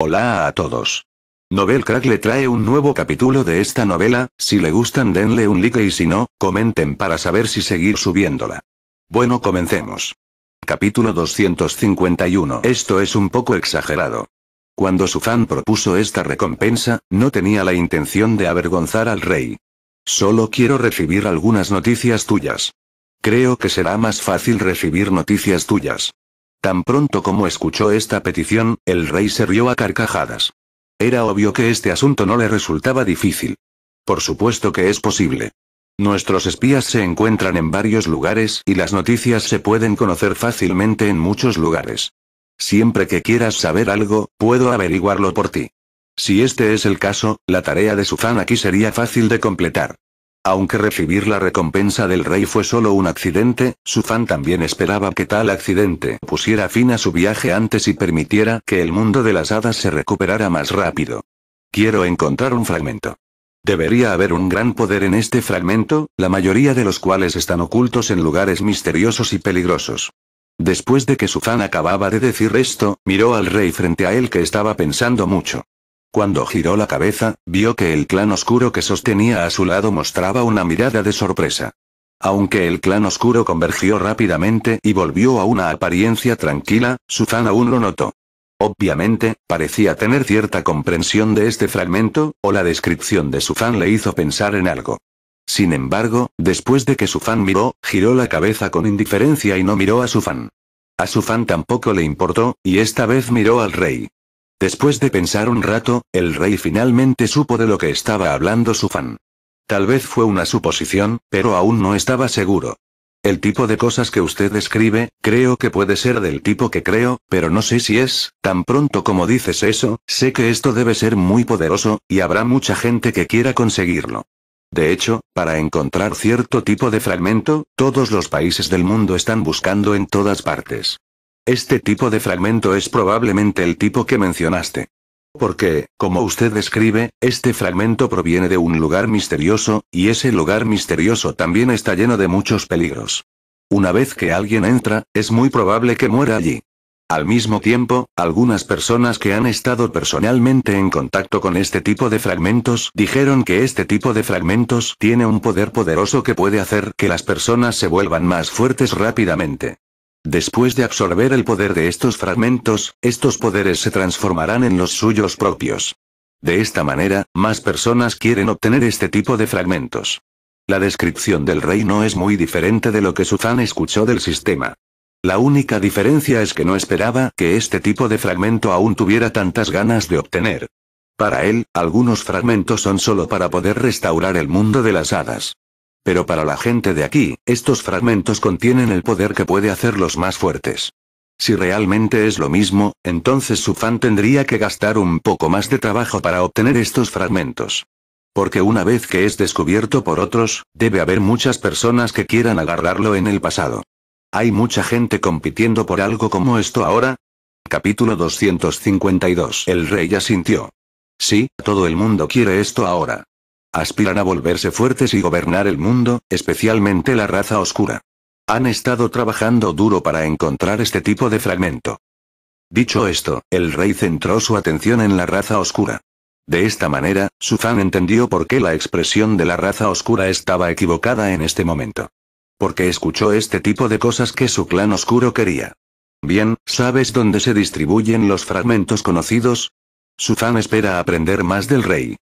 Hola a todos. Novel Crack le trae un nuevo capítulo de esta novela, si le gustan denle un like y si no, comenten para saber si seguir subiéndola. Bueno comencemos. Capítulo 251 Esto es un poco exagerado. Cuando su fan propuso esta recompensa, no tenía la intención de avergonzar al rey. Solo quiero recibir algunas noticias tuyas. Creo que será más fácil recibir noticias tuyas. Tan pronto como escuchó esta petición, el rey se rió a carcajadas. Era obvio que este asunto no le resultaba difícil. Por supuesto que es posible. Nuestros espías se encuentran en varios lugares y las noticias se pueden conocer fácilmente en muchos lugares. Siempre que quieras saber algo, puedo averiguarlo por ti. Si este es el caso, la tarea de fan aquí sería fácil de completar. Aunque recibir la recompensa del rey fue solo un accidente, su fan también esperaba que tal accidente pusiera fin a su viaje antes y permitiera que el mundo de las hadas se recuperara más rápido. Quiero encontrar un fragmento. Debería haber un gran poder en este fragmento, la mayoría de los cuales están ocultos en lugares misteriosos y peligrosos. Después de que su fan acababa de decir esto, miró al rey frente a él que estaba pensando mucho. Cuando giró la cabeza, vio que el clan oscuro que sostenía a su lado mostraba una mirada de sorpresa. Aunque el clan oscuro convergió rápidamente y volvió a una apariencia tranquila, fan aún lo notó. Obviamente, parecía tener cierta comprensión de este fragmento, o la descripción de fan le hizo pensar en algo. Sin embargo, después de que fan miró, giró la cabeza con indiferencia y no miró a fan. A fan tampoco le importó, y esta vez miró al rey. Después de pensar un rato, el rey finalmente supo de lo que estaba hablando su fan. Tal vez fue una suposición, pero aún no estaba seguro. El tipo de cosas que usted describe, creo que puede ser del tipo que creo, pero no sé si es, tan pronto como dices eso, sé que esto debe ser muy poderoso, y habrá mucha gente que quiera conseguirlo. De hecho, para encontrar cierto tipo de fragmento, todos los países del mundo están buscando en todas partes. Este tipo de fragmento es probablemente el tipo que mencionaste. Porque, como usted describe, este fragmento proviene de un lugar misterioso, y ese lugar misterioso también está lleno de muchos peligros. Una vez que alguien entra, es muy probable que muera allí. Al mismo tiempo, algunas personas que han estado personalmente en contacto con este tipo de fragmentos dijeron que este tipo de fragmentos tiene un poder poderoso que puede hacer que las personas se vuelvan más fuertes rápidamente. Después de absorber el poder de estos fragmentos, estos poderes se transformarán en los suyos propios. De esta manera, más personas quieren obtener este tipo de fragmentos. La descripción del rey no es muy diferente de lo que su escuchó del sistema. La única diferencia es que no esperaba que este tipo de fragmento aún tuviera tantas ganas de obtener. Para él, algunos fragmentos son solo para poder restaurar el mundo de las hadas. Pero para la gente de aquí, estos fragmentos contienen el poder que puede hacerlos más fuertes. Si realmente es lo mismo, entonces su fan tendría que gastar un poco más de trabajo para obtener estos fragmentos. Porque una vez que es descubierto por otros, debe haber muchas personas que quieran agarrarlo en el pasado. Hay mucha gente compitiendo por algo como esto ahora. Capítulo 252. El rey asintió. Sí, todo el mundo quiere esto ahora. Aspiran a volverse fuertes y gobernar el mundo, especialmente la raza oscura. Han estado trabajando duro para encontrar este tipo de fragmento. Dicho esto, el rey centró su atención en la raza oscura. De esta manera, Sufan entendió por qué la expresión de la raza oscura estaba equivocada en este momento. Porque escuchó este tipo de cosas que su clan oscuro quería. Bien, ¿sabes dónde se distribuyen los fragmentos conocidos? Su fan espera aprender más del rey.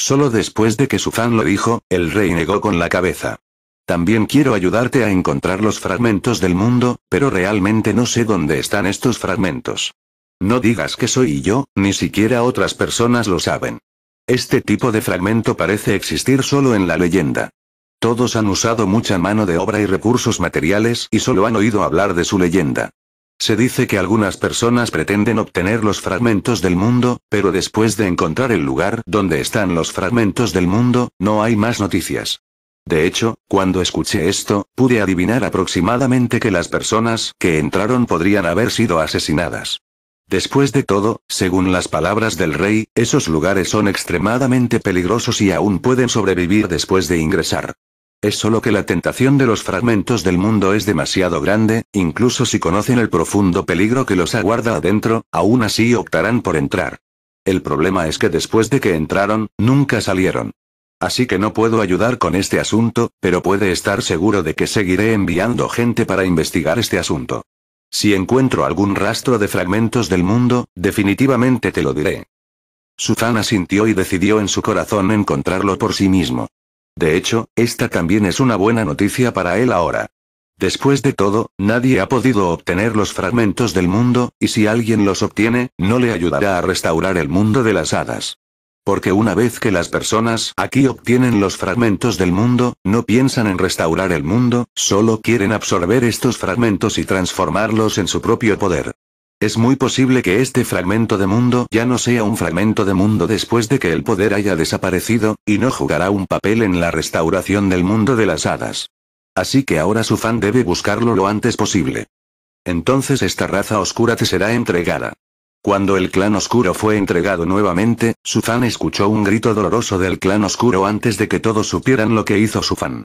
Solo después de que su fan lo dijo, el rey negó con la cabeza. También quiero ayudarte a encontrar los fragmentos del mundo, pero realmente no sé dónde están estos fragmentos. No digas que soy yo, ni siquiera otras personas lo saben. Este tipo de fragmento parece existir solo en la leyenda. Todos han usado mucha mano de obra y recursos materiales y solo han oído hablar de su leyenda. Se dice que algunas personas pretenden obtener los fragmentos del mundo, pero después de encontrar el lugar donde están los fragmentos del mundo, no hay más noticias. De hecho, cuando escuché esto, pude adivinar aproximadamente que las personas que entraron podrían haber sido asesinadas. Después de todo, según las palabras del rey, esos lugares son extremadamente peligrosos y aún pueden sobrevivir después de ingresar. Es solo que la tentación de los fragmentos del mundo es demasiado grande, incluso si conocen el profundo peligro que los aguarda adentro, aún así optarán por entrar. El problema es que después de que entraron, nunca salieron. Así que no puedo ayudar con este asunto, pero puede estar seguro de que seguiré enviando gente para investigar este asunto. Si encuentro algún rastro de fragmentos del mundo, definitivamente te lo diré. Susana sintió y decidió en su corazón encontrarlo por sí mismo. De hecho, esta también es una buena noticia para él ahora. Después de todo, nadie ha podido obtener los fragmentos del mundo, y si alguien los obtiene, no le ayudará a restaurar el mundo de las hadas. Porque una vez que las personas aquí obtienen los fragmentos del mundo, no piensan en restaurar el mundo, solo quieren absorber estos fragmentos y transformarlos en su propio poder. Es muy posible que este fragmento de mundo ya no sea un fragmento de mundo después de que el poder haya desaparecido, y no jugará un papel en la restauración del mundo de las hadas. Así que ahora su fan debe buscarlo lo antes posible. Entonces esta raza oscura te será entregada. Cuando el clan oscuro fue entregado nuevamente, su fan escuchó un grito doloroso del clan oscuro antes de que todos supieran lo que hizo su fan.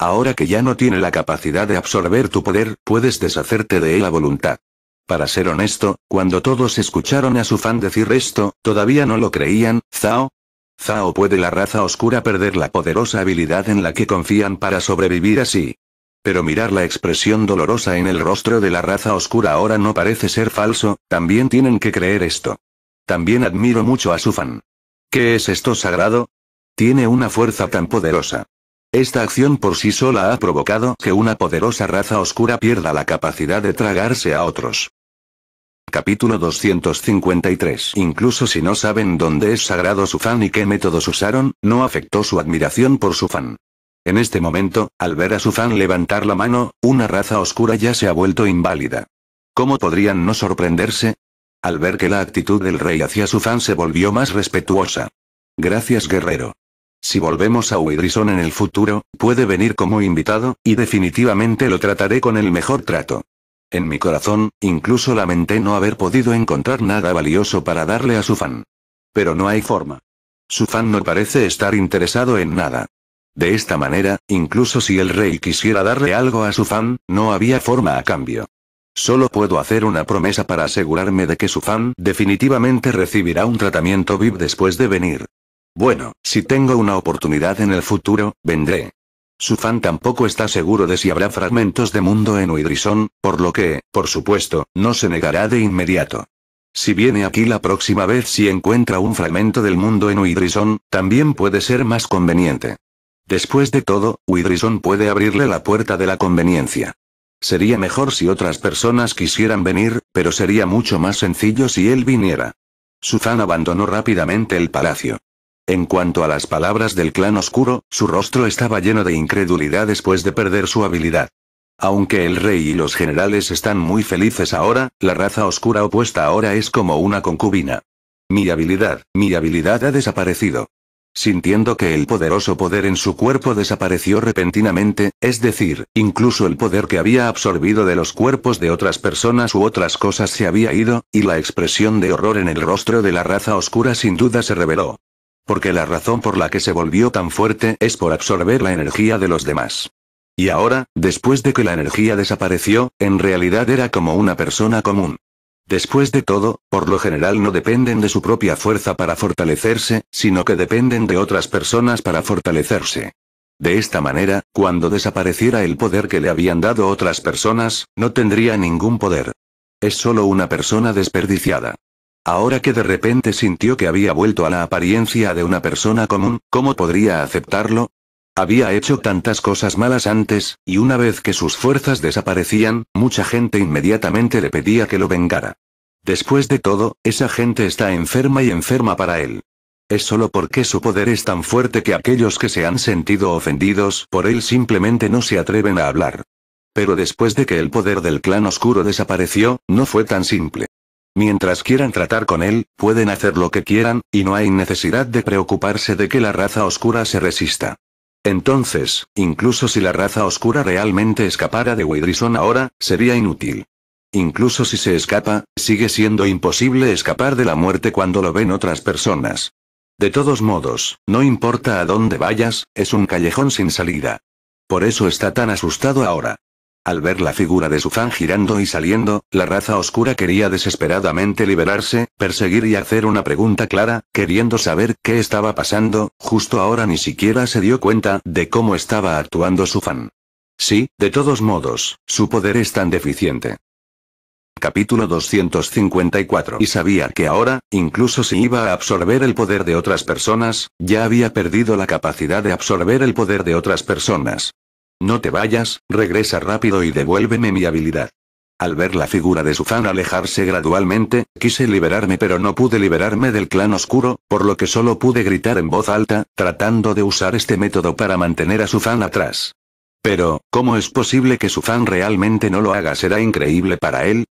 Ahora que ya no tiene la capacidad de absorber tu poder, puedes deshacerte de él a voluntad. Para ser honesto, cuando todos escucharon a su fan decir esto, todavía no lo creían, Zao. Zao puede la raza oscura perder la poderosa habilidad en la que confían para sobrevivir así. Pero mirar la expresión dolorosa en el rostro de la raza oscura ahora no parece ser falso, también tienen que creer esto. También admiro mucho a su fan. ¿Qué es esto sagrado? Tiene una fuerza tan poderosa. Esta acción por sí sola ha provocado que una poderosa raza oscura pierda la capacidad de tragarse a otros. Capítulo 253 Incluso si no saben dónde es sagrado su fan y qué métodos usaron, no afectó su admiración por su fan. En este momento, al ver a su fan levantar la mano, una raza oscura ya se ha vuelto inválida. ¿Cómo podrían no sorprenderse? Al ver que la actitud del rey hacia su fan se volvió más respetuosa. Gracias guerrero. Si volvemos a Uidrison en el futuro, puede venir como invitado, y definitivamente lo trataré con el mejor trato. En mi corazón, incluso lamenté no haber podido encontrar nada valioso para darle a su fan. Pero no hay forma. Su fan no parece estar interesado en nada. De esta manera, incluso si el rey quisiera darle algo a su fan, no había forma a cambio. Solo puedo hacer una promesa para asegurarme de que su fan definitivamente recibirá un tratamiento VIP después de venir. Bueno, si tengo una oportunidad en el futuro, vendré. Su fan tampoco está seguro de si habrá fragmentos de mundo en Uidrison, por lo que, por supuesto, no se negará de inmediato. Si viene aquí la próxima vez y encuentra un fragmento del mundo en Uidrison, también puede ser más conveniente. Después de todo, Widrison puede abrirle la puerta de la conveniencia. Sería mejor si otras personas quisieran venir, pero sería mucho más sencillo si él viniera. Sufan abandonó rápidamente el palacio. En cuanto a las palabras del clan oscuro, su rostro estaba lleno de incredulidad después de perder su habilidad. Aunque el rey y los generales están muy felices ahora, la raza oscura opuesta ahora es como una concubina. Mi habilidad, mi habilidad ha desaparecido. Sintiendo que el poderoso poder en su cuerpo desapareció repentinamente, es decir, incluso el poder que había absorbido de los cuerpos de otras personas u otras cosas se había ido, y la expresión de horror en el rostro de la raza oscura sin duda se reveló. Porque la razón por la que se volvió tan fuerte es por absorber la energía de los demás. Y ahora, después de que la energía desapareció, en realidad era como una persona común. Después de todo, por lo general no dependen de su propia fuerza para fortalecerse, sino que dependen de otras personas para fortalecerse. De esta manera, cuando desapareciera el poder que le habían dado otras personas, no tendría ningún poder. Es solo una persona desperdiciada. Ahora que de repente sintió que había vuelto a la apariencia de una persona común, ¿cómo podría aceptarlo? Había hecho tantas cosas malas antes, y una vez que sus fuerzas desaparecían, mucha gente inmediatamente le pedía que lo vengara. Después de todo, esa gente está enferma y enferma para él. Es solo porque su poder es tan fuerte que aquellos que se han sentido ofendidos por él simplemente no se atreven a hablar. Pero después de que el poder del clan oscuro desapareció, no fue tan simple. Mientras quieran tratar con él, pueden hacer lo que quieran, y no hay necesidad de preocuparse de que la raza oscura se resista. Entonces, incluso si la raza oscura realmente escapara de Widrison ahora, sería inútil. Incluso si se escapa, sigue siendo imposible escapar de la muerte cuando lo ven otras personas. De todos modos, no importa a dónde vayas, es un callejón sin salida. Por eso está tan asustado ahora. Al ver la figura de su fan girando y saliendo, la raza oscura quería desesperadamente liberarse, perseguir y hacer una pregunta clara, queriendo saber qué estaba pasando, justo ahora ni siquiera se dio cuenta de cómo estaba actuando su fan. Sí, de todos modos, su poder es tan deficiente. Capítulo 254 Y sabía que ahora, incluso si iba a absorber el poder de otras personas, ya había perdido la capacidad de absorber el poder de otras personas. No te vayas, regresa rápido y devuélveme mi habilidad. Al ver la figura de fan alejarse gradualmente, quise liberarme pero no pude liberarme del clan oscuro, por lo que solo pude gritar en voz alta, tratando de usar este método para mantener a fan atrás. Pero, ¿cómo es posible que fan realmente no lo haga? Será increíble para él.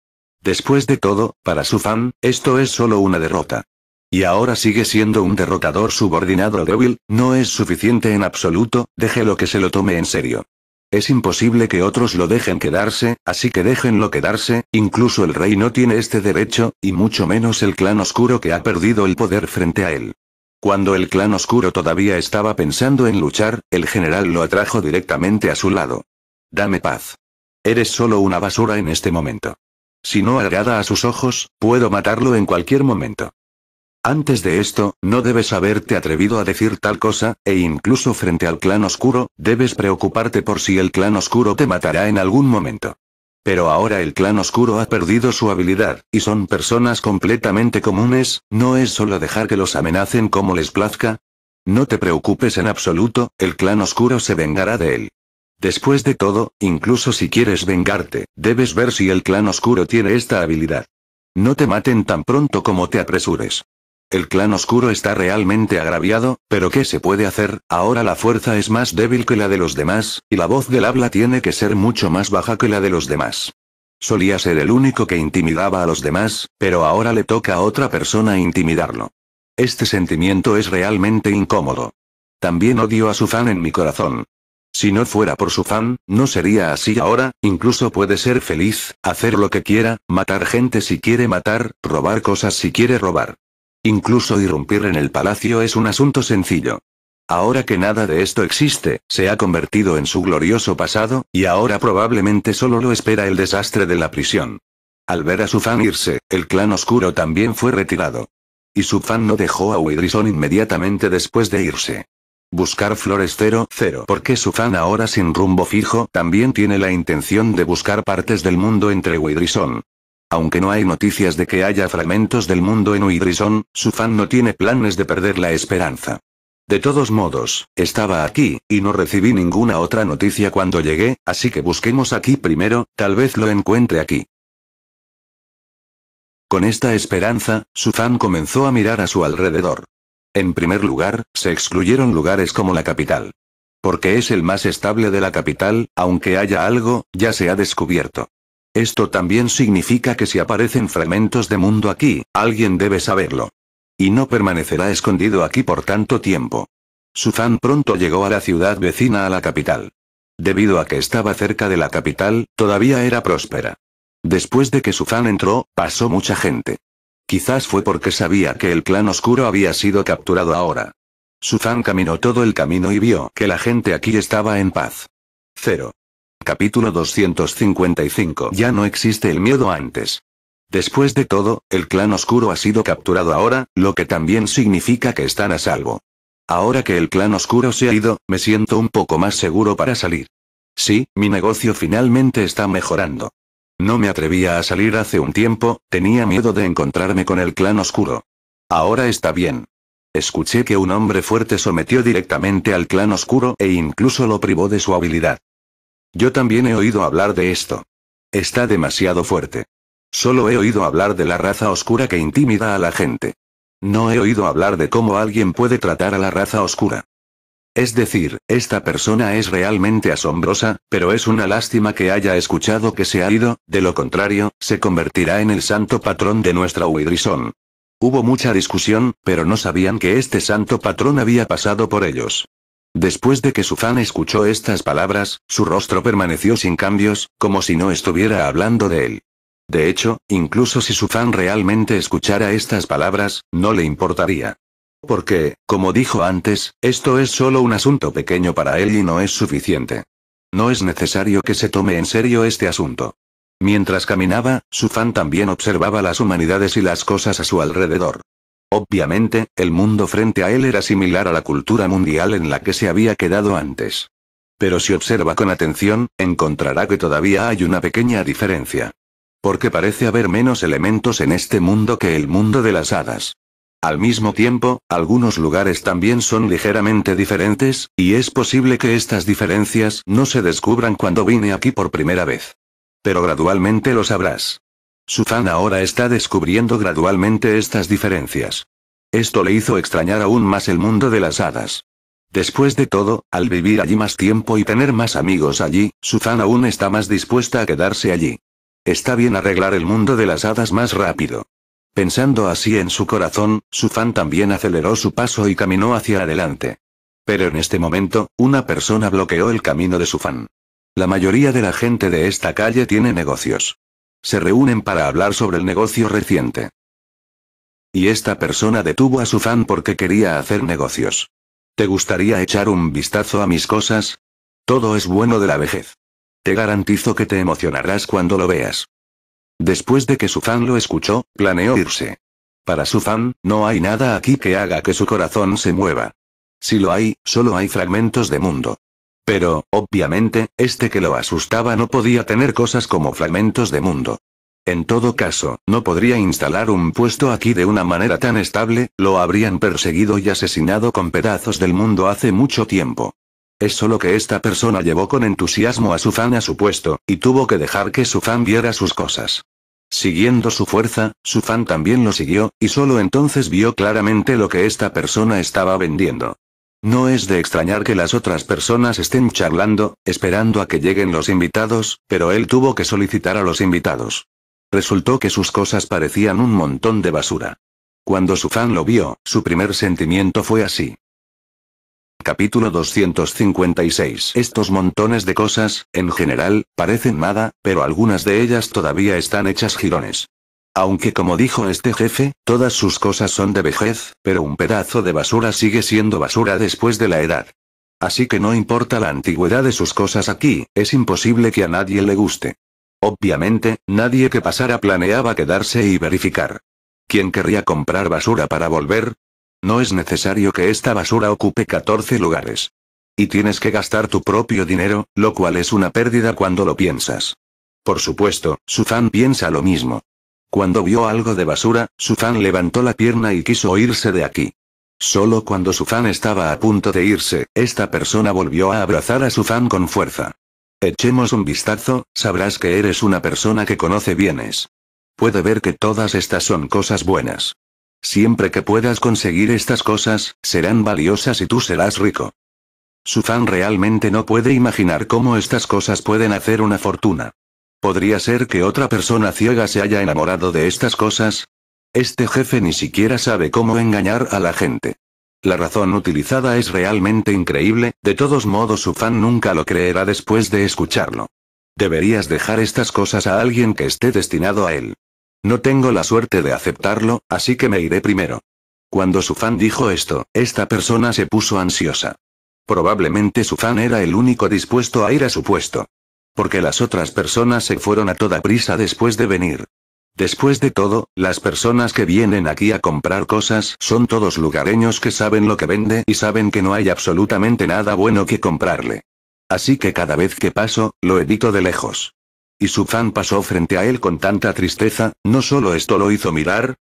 Después de todo, para fan, esto es solo una derrota. Y ahora sigue siendo un derrotador subordinado débil, no es suficiente en absoluto, déjelo que se lo tome en serio. Es imposible que otros lo dejen quedarse, así que déjenlo quedarse, incluso el rey no tiene este derecho, y mucho menos el clan oscuro que ha perdido el poder frente a él. Cuando el clan oscuro todavía estaba pensando en luchar, el general lo atrajo directamente a su lado. Dame paz. Eres solo una basura en este momento. Si no agrada a sus ojos, puedo matarlo en cualquier momento. Antes de esto, no debes haberte atrevido a decir tal cosa, e incluso frente al clan oscuro, debes preocuparte por si el clan oscuro te matará en algún momento. Pero ahora el clan oscuro ha perdido su habilidad, y son personas completamente comunes, no es solo dejar que los amenacen como les plazca. No te preocupes en absoluto, el clan oscuro se vengará de él. Después de todo, incluso si quieres vengarte, debes ver si el clan oscuro tiene esta habilidad. No te maten tan pronto como te apresures. El clan oscuro está realmente agraviado, pero ¿qué se puede hacer? Ahora la fuerza es más débil que la de los demás, y la voz del habla tiene que ser mucho más baja que la de los demás. Solía ser el único que intimidaba a los demás, pero ahora le toca a otra persona intimidarlo. Este sentimiento es realmente incómodo. También odio a su fan en mi corazón. Si no fuera por su fan, no sería así ahora, incluso puede ser feliz, hacer lo que quiera, matar gente si quiere matar, robar cosas si quiere robar. Incluso irrumpir en el palacio es un asunto sencillo. Ahora que nada de esto existe, se ha convertido en su glorioso pasado, y ahora probablemente solo lo espera el desastre de la prisión. Al ver a su fan irse, el clan oscuro también fue retirado. Y su fan no dejó a Widrison inmediatamente después de irse. Buscar flores 0 Porque su fan ahora sin rumbo fijo también tiene la intención de buscar partes del mundo entre Widrison, aunque no hay noticias de que haya fragmentos del mundo en Uidrison, su fan no tiene planes de perder la esperanza. De todos modos, estaba aquí, y no recibí ninguna otra noticia cuando llegué, así que busquemos aquí primero, tal vez lo encuentre aquí. Con esta esperanza, su fan comenzó a mirar a su alrededor. En primer lugar, se excluyeron lugares como la capital. Porque es el más estable de la capital, aunque haya algo, ya se ha descubierto. Esto también significa que si aparecen fragmentos de mundo aquí, alguien debe saberlo. Y no permanecerá escondido aquí por tanto tiempo. Sufan pronto llegó a la ciudad vecina a la capital. Debido a que estaba cerca de la capital, todavía era próspera. Después de que Sufan entró, pasó mucha gente. Quizás fue porque sabía que el clan oscuro había sido capturado ahora. Sufan caminó todo el camino y vio que la gente aquí estaba en paz. Cero. Capítulo 255 Ya no existe el miedo antes. Después de todo, el clan oscuro ha sido capturado ahora, lo que también significa que están a salvo. Ahora que el clan oscuro se ha ido, me siento un poco más seguro para salir. Sí, mi negocio finalmente está mejorando. No me atrevía a salir hace un tiempo, tenía miedo de encontrarme con el clan oscuro. Ahora está bien. Escuché que un hombre fuerte sometió directamente al clan oscuro e incluso lo privó de su habilidad. Yo también he oído hablar de esto. Está demasiado fuerte. Solo he oído hablar de la raza oscura que intimida a la gente. No he oído hablar de cómo alguien puede tratar a la raza oscura. Es decir, esta persona es realmente asombrosa, pero es una lástima que haya escuchado que se ha ido, de lo contrario, se convertirá en el santo patrón de nuestra Widrison. Hubo mucha discusión, pero no sabían que este santo patrón había pasado por ellos. Después de que su fan escuchó estas palabras, su rostro permaneció sin cambios, como si no estuviera hablando de él. De hecho, incluso si su fan realmente escuchara estas palabras, no le importaría. Porque, como dijo antes, esto es solo un asunto pequeño para él y no es suficiente. No es necesario que se tome en serio este asunto. Mientras caminaba, su fan también observaba las humanidades y las cosas a su alrededor. Obviamente, el mundo frente a él era similar a la cultura mundial en la que se había quedado antes. Pero si observa con atención, encontrará que todavía hay una pequeña diferencia. Porque parece haber menos elementos en este mundo que el mundo de las hadas. Al mismo tiempo, algunos lugares también son ligeramente diferentes, y es posible que estas diferencias no se descubran cuando vine aquí por primera vez. Pero gradualmente lo sabrás. Su fan ahora está descubriendo gradualmente estas diferencias. Esto le hizo extrañar aún más el mundo de las hadas. Después de todo, al vivir allí más tiempo y tener más amigos allí, fan aún está más dispuesta a quedarse allí. Está bien arreglar el mundo de las hadas más rápido. Pensando así en su corazón, fan también aceleró su paso y caminó hacia adelante. Pero en este momento, una persona bloqueó el camino de su fan. La mayoría de la gente de esta calle tiene negocios. Se reúnen para hablar sobre el negocio reciente. Y esta persona detuvo a su fan porque quería hacer negocios. ¿Te gustaría echar un vistazo a mis cosas? Todo es bueno de la vejez. Te garantizo que te emocionarás cuando lo veas. Después de que su fan lo escuchó, planeó irse. Para su fan, no hay nada aquí que haga que su corazón se mueva. Si lo hay, solo hay fragmentos de mundo. Pero, obviamente, este que lo asustaba no podía tener cosas como fragmentos de mundo. En todo caso, no podría instalar un puesto aquí de una manera tan estable, lo habrían perseguido y asesinado con pedazos del mundo hace mucho tiempo. Es solo que esta persona llevó con entusiasmo a su fan a su puesto, y tuvo que dejar que su fan viera sus cosas. Siguiendo su fuerza, su fan también lo siguió, y solo entonces vio claramente lo que esta persona estaba vendiendo. No es de extrañar que las otras personas estén charlando, esperando a que lleguen los invitados, pero él tuvo que solicitar a los invitados. Resultó que sus cosas parecían un montón de basura. Cuando su fan lo vio, su primer sentimiento fue así. Capítulo 256 Estos montones de cosas, en general, parecen nada, pero algunas de ellas todavía están hechas jirones. Aunque como dijo este jefe, todas sus cosas son de vejez, pero un pedazo de basura sigue siendo basura después de la edad. Así que no importa la antigüedad de sus cosas aquí, es imposible que a nadie le guste. Obviamente, nadie que pasara planeaba quedarse y verificar. ¿Quién querría comprar basura para volver? No es necesario que esta basura ocupe 14 lugares. Y tienes que gastar tu propio dinero, lo cual es una pérdida cuando lo piensas. Por supuesto, su piensa lo mismo. Cuando vio algo de basura, su fan levantó la pierna y quiso irse de aquí. Solo cuando su fan estaba a punto de irse, esta persona volvió a abrazar a su fan con fuerza. Echemos un vistazo, sabrás que eres una persona que conoce bienes. Puede ver que todas estas son cosas buenas. Siempre que puedas conseguir estas cosas, serán valiosas y tú serás rico. Su fan realmente no puede imaginar cómo estas cosas pueden hacer una fortuna. ¿Podría ser que otra persona ciega se haya enamorado de estas cosas? Este jefe ni siquiera sabe cómo engañar a la gente. La razón utilizada es realmente increíble, de todos modos su fan nunca lo creerá después de escucharlo. Deberías dejar estas cosas a alguien que esté destinado a él. No tengo la suerte de aceptarlo, así que me iré primero. Cuando su fan dijo esto, esta persona se puso ansiosa. Probablemente su fan era el único dispuesto a ir a su puesto. Porque las otras personas se fueron a toda prisa después de venir. Después de todo, las personas que vienen aquí a comprar cosas son todos lugareños que saben lo que vende y saben que no hay absolutamente nada bueno que comprarle. Así que cada vez que paso, lo evito de lejos. Y su fan pasó frente a él con tanta tristeza, no solo esto lo hizo mirar,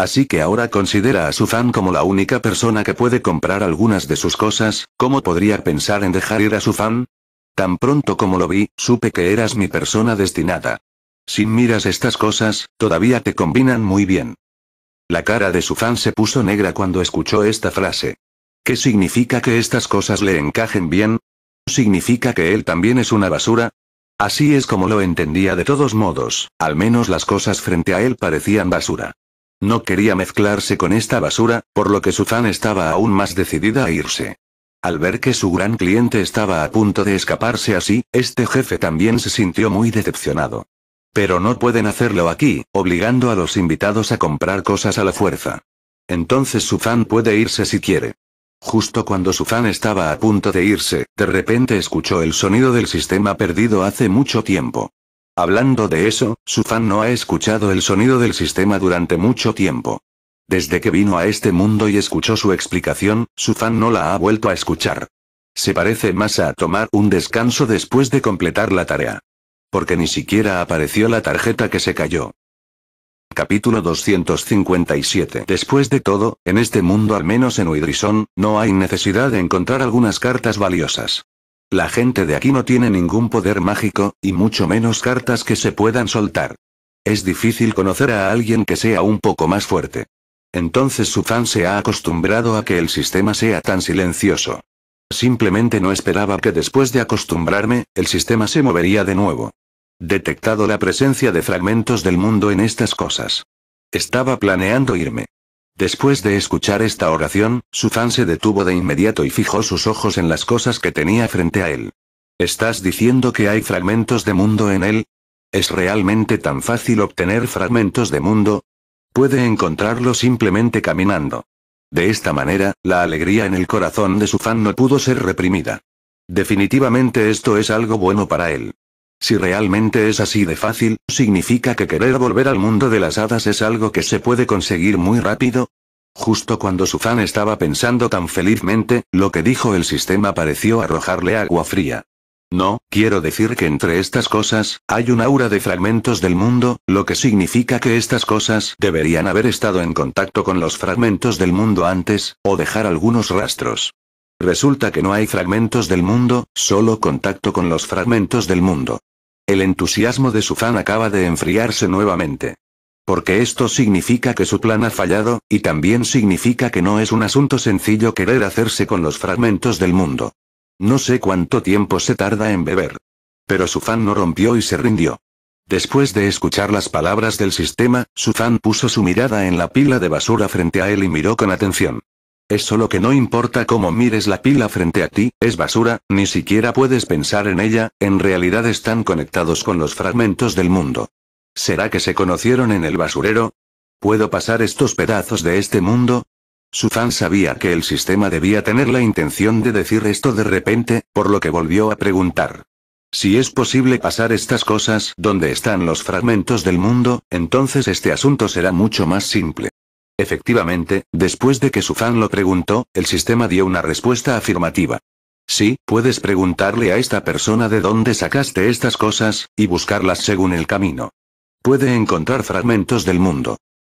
Así que ahora considera a su fan como la única persona que puede comprar algunas de sus cosas, ¿cómo podría pensar en dejar ir a su fan? Tan pronto como lo vi, supe que eras mi persona destinada. Sin miras estas cosas, todavía te combinan muy bien. La cara de su fan se puso negra cuando escuchó esta frase. ¿Qué significa que estas cosas le encajen bien? ¿Significa que él también es una basura? Así es como lo entendía de todos modos, al menos las cosas frente a él parecían basura. No quería mezclarse con esta basura, por lo que fan estaba aún más decidida a irse. Al ver que su gran cliente estaba a punto de escaparse así, este jefe también se sintió muy decepcionado. Pero no pueden hacerlo aquí, obligando a los invitados a comprar cosas a la fuerza. Entonces su fan puede irse si quiere. Justo cuando su fan estaba a punto de irse, de repente escuchó el sonido del sistema perdido hace mucho tiempo. Hablando de eso, su fan no ha escuchado el sonido del sistema durante mucho tiempo. Desde que vino a este mundo y escuchó su explicación, su fan no la ha vuelto a escuchar. Se parece más a tomar un descanso después de completar la tarea. Porque ni siquiera apareció la tarjeta que se cayó. Capítulo 257 Después de todo, en este mundo al menos en Uidrison, no hay necesidad de encontrar algunas cartas valiosas. La gente de aquí no tiene ningún poder mágico, y mucho menos cartas que se puedan soltar. Es difícil conocer a alguien que sea un poco más fuerte. Entonces su fan se ha acostumbrado a que el sistema sea tan silencioso. Simplemente no esperaba que después de acostumbrarme, el sistema se movería de nuevo. Detectado la presencia de fragmentos del mundo en estas cosas. Estaba planeando irme. Después de escuchar esta oración, su fan se detuvo de inmediato y fijó sus ojos en las cosas que tenía frente a él. ¿Estás diciendo que hay fragmentos de mundo en él? ¿Es realmente tan fácil obtener fragmentos de mundo? puede encontrarlo simplemente caminando. De esta manera, la alegría en el corazón de su fan no pudo ser reprimida. Definitivamente esto es algo bueno para él. Si realmente es así de fácil, significa que querer volver al mundo de las hadas es algo que se puede conseguir muy rápido. Justo cuando su fan estaba pensando tan felizmente, lo que dijo el sistema pareció arrojarle agua fría. No, quiero decir que entre estas cosas, hay un aura de fragmentos del mundo, lo que significa que estas cosas deberían haber estado en contacto con los fragmentos del mundo antes, o dejar algunos rastros. Resulta que no hay fragmentos del mundo, solo contacto con los fragmentos del mundo. El entusiasmo de su fan acaba de enfriarse nuevamente. Porque esto significa que su plan ha fallado, y también significa que no es un asunto sencillo querer hacerse con los fragmentos del mundo. No sé cuánto tiempo se tarda en beber. Pero su no rompió y se rindió. Después de escuchar las palabras del sistema, Sufan puso su mirada en la pila de basura frente a él y miró con atención. Es solo que no importa cómo mires la pila frente a ti, es basura, ni siquiera puedes pensar en ella, en realidad están conectados con los fragmentos del mundo. ¿Será que se conocieron en el basurero? ¿Puedo pasar estos pedazos de este mundo? Su fan sabía que el sistema debía tener la intención de decir esto de repente, por lo que volvió a preguntar. Si es posible pasar estas cosas donde están los fragmentos del mundo, entonces este asunto será mucho más simple. Efectivamente, después de que su fan lo preguntó, el sistema dio una respuesta afirmativa. Sí, puedes preguntarle a esta persona de dónde sacaste estas cosas, y buscarlas según el camino. Puede encontrar fragmentos del mundo.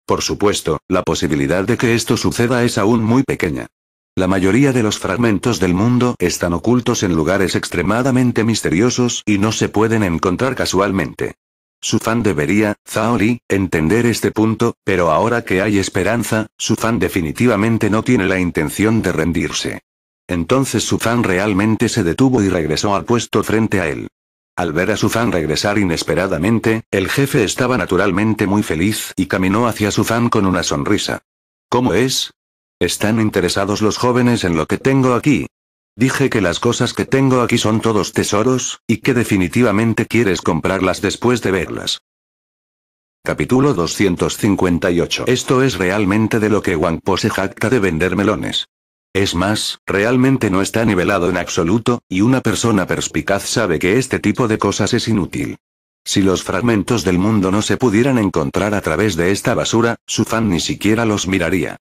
Por supuesto, la posibilidad de que esto suceda es aún muy pequeña. La mayoría de los fragmentos del mundo están ocultos en lugares extremadamente misteriosos y no se pueden encontrar casualmente. Su fan debería, Zaori, entender este punto, pero ahora que hay esperanza, su fan definitivamente no tiene la intención de rendirse. Entonces su fan realmente se detuvo y regresó al puesto frente a él. Al ver a su fan regresar inesperadamente, el jefe estaba naturalmente muy feliz y caminó hacia su fan con una sonrisa. ¿Cómo es? ¿Están interesados los jóvenes en lo que tengo aquí? Dije que las cosas que tengo aquí son todos tesoros, y que definitivamente quieres comprarlas después de verlas. Capítulo 258 Esto es realmente de lo que Wang Po se jacta de vender melones. Es más, realmente no está nivelado en absoluto, y una persona perspicaz sabe que este tipo de cosas es inútil. Si los fragmentos del mundo no se pudieran encontrar a través de esta basura, su fan ni siquiera los miraría.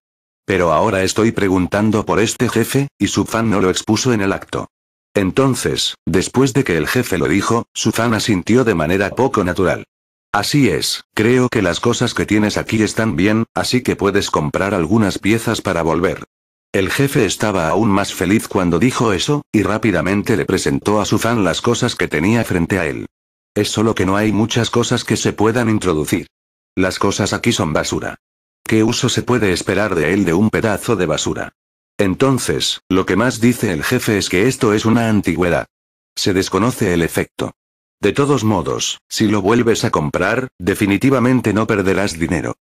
Pero ahora estoy preguntando por este jefe, y su fan no lo expuso en el acto. Entonces, después de que el jefe lo dijo, su fan asintió de manera poco natural. Así es, creo que las cosas que tienes aquí están bien, así que puedes comprar algunas piezas para volver. El jefe estaba aún más feliz cuando dijo eso, y rápidamente le presentó a su fan las cosas que tenía frente a él. Es solo que no hay muchas cosas que se puedan introducir. Las cosas aquí son basura. ¿Qué uso se puede esperar de él de un pedazo de basura? Entonces, lo que más dice el jefe es que esto es una antigüedad. Se desconoce el efecto. De todos modos, si lo vuelves a comprar, definitivamente no perderás dinero.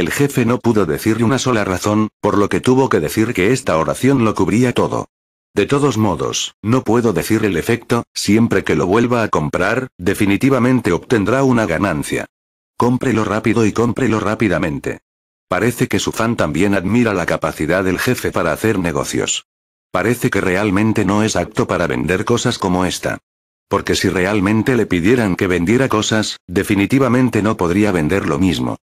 El jefe no pudo decir una sola razón, por lo que tuvo que decir que esta oración lo cubría todo. De todos modos, no puedo decir el efecto, siempre que lo vuelva a comprar, definitivamente obtendrá una ganancia. Cómprelo rápido y cómprelo rápidamente. Parece que su fan también admira la capacidad del jefe para hacer negocios. Parece que realmente no es apto para vender cosas como esta. Porque si realmente le pidieran que vendiera cosas, definitivamente no podría vender lo mismo.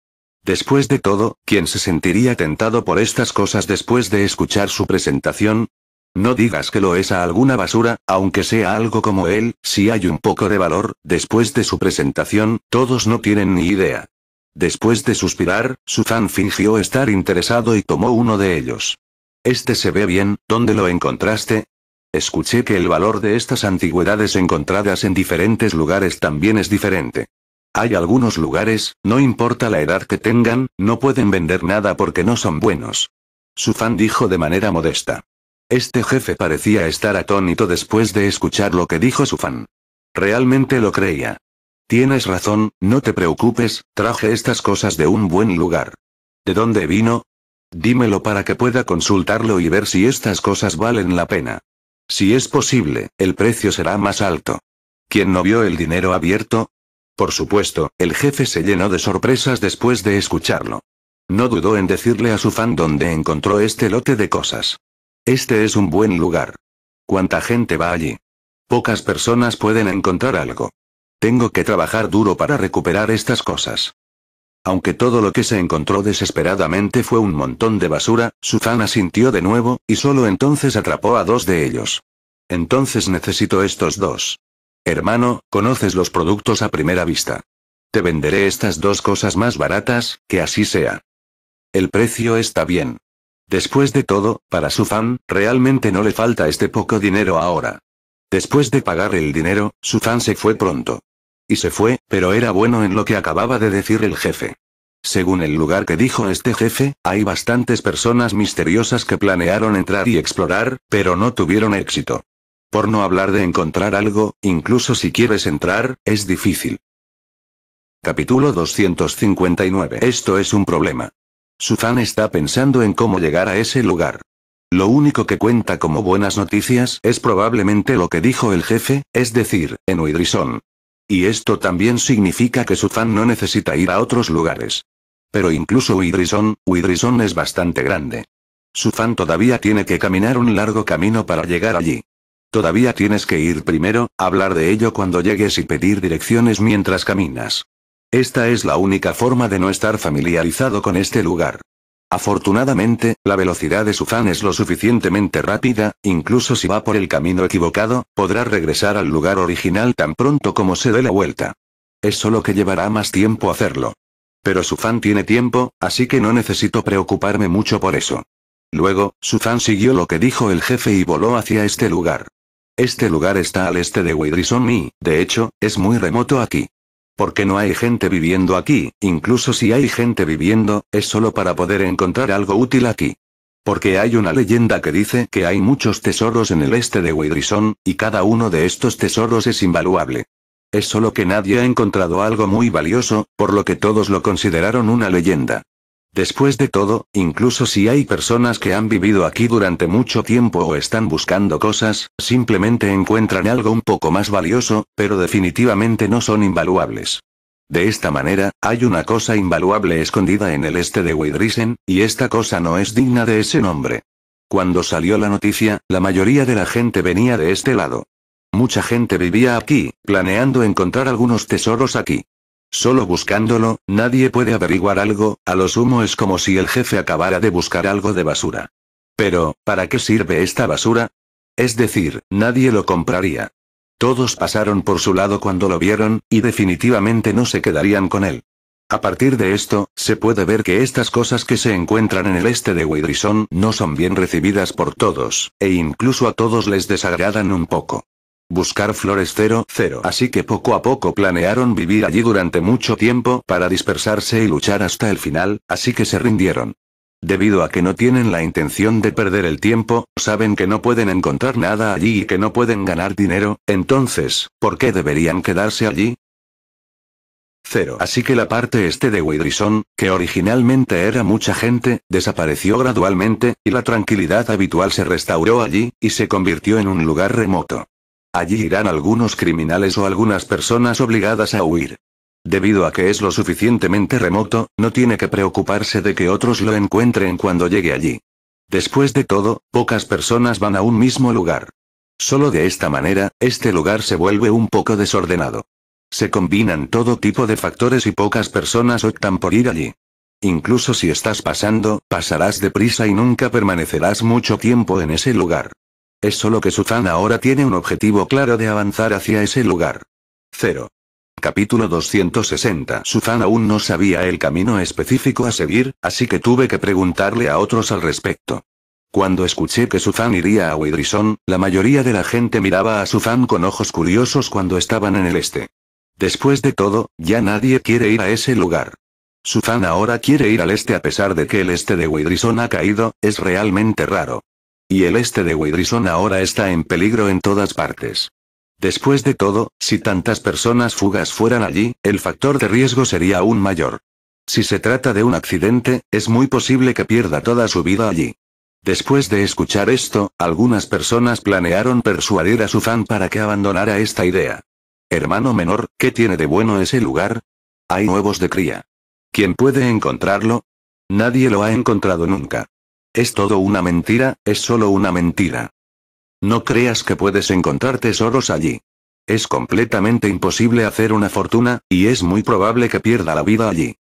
Después de todo, ¿quién se sentiría tentado por estas cosas después de escuchar su presentación? No digas que lo es a alguna basura, aunque sea algo como él, si hay un poco de valor, después de su presentación, todos no tienen ni idea. Después de suspirar, su fan fingió estar interesado y tomó uno de ellos. Este se ve bien, ¿dónde lo encontraste? Escuché que el valor de estas antigüedades encontradas en diferentes lugares también es diferente. Hay algunos lugares, no importa la edad que tengan, no pueden vender nada porque no son buenos. Su fan dijo de manera modesta. Este jefe parecía estar atónito después de escuchar lo que dijo su fan. Realmente lo creía. Tienes razón, no te preocupes, traje estas cosas de un buen lugar. ¿De dónde vino? Dímelo para que pueda consultarlo y ver si estas cosas valen la pena. Si es posible, el precio será más alto. Quien no vio el dinero abierto, por supuesto, el jefe se llenó de sorpresas después de escucharlo. No dudó en decirle a su fan dónde encontró este lote de cosas. Este es un buen lugar. ¿Cuánta gente va allí? Pocas personas pueden encontrar algo. Tengo que trabajar duro para recuperar estas cosas. Aunque todo lo que se encontró desesperadamente fue un montón de basura, su fan asintió de nuevo, y solo entonces atrapó a dos de ellos. Entonces necesito estos dos. Hermano, conoces los productos a primera vista. Te venderé estas dos cosas más baratas, que así sea. El precio está bien. Después de todo, para su fan, realmente no le falta este poco dinero ahora. Después de pagar el dinero, su fan se fue pronto. Y se fue, pero era bueno en lo que acababa de decir el jefe. Según el lugar que dijo este jefe, hay bastantes personas misteriosas que planearon entrar y explorar, pero no tuvieron éxito. Por no hablar de encontrar algo, incluso si quieres entrar, es difícil. Capítulo 259. Esto es un problema. fan está pensando en cómo llegar a ese lugar. Lo único que cuenta como buenas noticias es probablemente lo que dijo el jefe, es decir, en Uidrison. Y esto también significa que fan no necesita ir a otros lugares. Pero incluso Uidrison, Uidrison es bastante grande. fan todavía tiene que caminar un largo camino para llegar allí. Todavía tienes que ir primero, hablar de ello cuando llegues y pedir direcciones mientras caminas. Esta es la única forma de no estar familiarizado con este lugar. Afortunadamente, la velocidad de su fan es lo suficientemente rápida, incluso si va por el camino equivocado, podrá regresar al lugar original tan pronto como se dé la vuelta. Es solo que llevará más tiempo hacerlo. Pero su fan tiene tiempo, así que no necesito preocuparme mucho por eso. Luego, su fan siguió lo que dijo el jefe y voló hacia este lugar. Este lugar está al este de Weirison y, de hecho, es muy remoto aquí. Porque no hay gente viviendo aquí, incluso si hay gente viviendo, es solo para poder encontrar algo útil aquí. Porque hay una leyenda que dice que hay muchos tesoros en el este de Weirison, y cada uno de estos tesoros es invaluable. Es solo que nadie ha encontrado algo muy valioso, por lo que todos lo consideraron una leyenda. Después de todo, incluso si hay personas que han vivido aquí durante mucho tiempo o están buscando cosas, simplemente encuentran algo un poco más valioso, pero definitivamente no son invaluables. De esta manera, hay una cosa invaluable escondida en el este de Widrisen, y esta cosa no es digna de ese nombre. Cuando salió la noticia, la mayoría de la gente venía de este lado. Mucha gente vivía aquí, planeando encontrar algunos tesoros aquí. Solo buscándolo, nadie puede averiguar algo, a lo sumo es como si el jefe acabara de buscar algo de basura. Pero, ¿para qué sirve esta basura? Es decir, nadie lo compraría. Todos pasaron por su lado cuando lo vieron, y definitivamente no se quedarían con él. A partir de esto, se puede ver que estas cosas que se encuentran en el este de Widrison no son bien recibidas por todos, e incluso a todos les desagradan un poco buscar flores cero, cero. Así que poco a poco planearon vivir allí durante mucho tiempo para dispersarse y luchar hasta el final, así que se rindieron. Debido a que no tienen la intención de perder el tiempo, saben que no pueden encontrar nada allí y que no pueden ganar dinero, entonces, ¿por qué deberían quedarse allí? Cero. Así que la parte este de Widrison, que originalmente era mucha gente, desapareció gradualmente, y la tranquilidad habitual se restauró allí, y se convirtió en un lugar remoto. Allí irán algunos criminales o algunas personas obligadas a huir. Debido a que es lo suficientemente remoto, no tiene que preocuparse de que otros lo encuentren cuando llegue allí. Después de todo, pocas personas van a un mismo lugar. Solo de esta manera, este lugar se vuelve un poco desordenado. Se combinan todo tipo de factores y pocas personas optan por ir allí. Incluso si estás pasando, pasarás deprisa y nunca permanecerás mucho tiempo en ese lugar. Es solo que Suzan ahora tiene un objetivo claro de avanzar hacia ese lugar. 0. Capítulo 260. Suzan aún no sabía el camino específico a seguir, así que tuve que preguntarle a otros al respecto. Cuando escuché que Suzan iría a Widrison, la mayoría de la gente miraba a Suzan con ojos curiosos cuando estaban en el este. Después de todo, ya nadie quiere ir a ese lugar. fan ahora quiere ir al este a pesar de que el este de Widrison ha caído, es realmente raro. Y el este de Wilson ahora está en peligro en todas partes. Después de todo, si tantas personas fugas fueran allí, el factor de riesgo sería aún mayor. Si se trata de un accidente, es muy posible que pierda toda su vida allí. Después de escuchar esto, algunas personas planearon persuadir a su fan para que abandonara esta idea. Hermano menor, ¿qué tiene de bueno ese lugar? Hay huevos de cría. ¿Quién puede encontrarlo? Nadie lo ha encontrado nunca. Es todo una mentira, es solo una mentira. No creas que puedes encontrar tesoros allí. Es completamente imposible hacer una fortuna, y es muy probable que pierda la vida allí.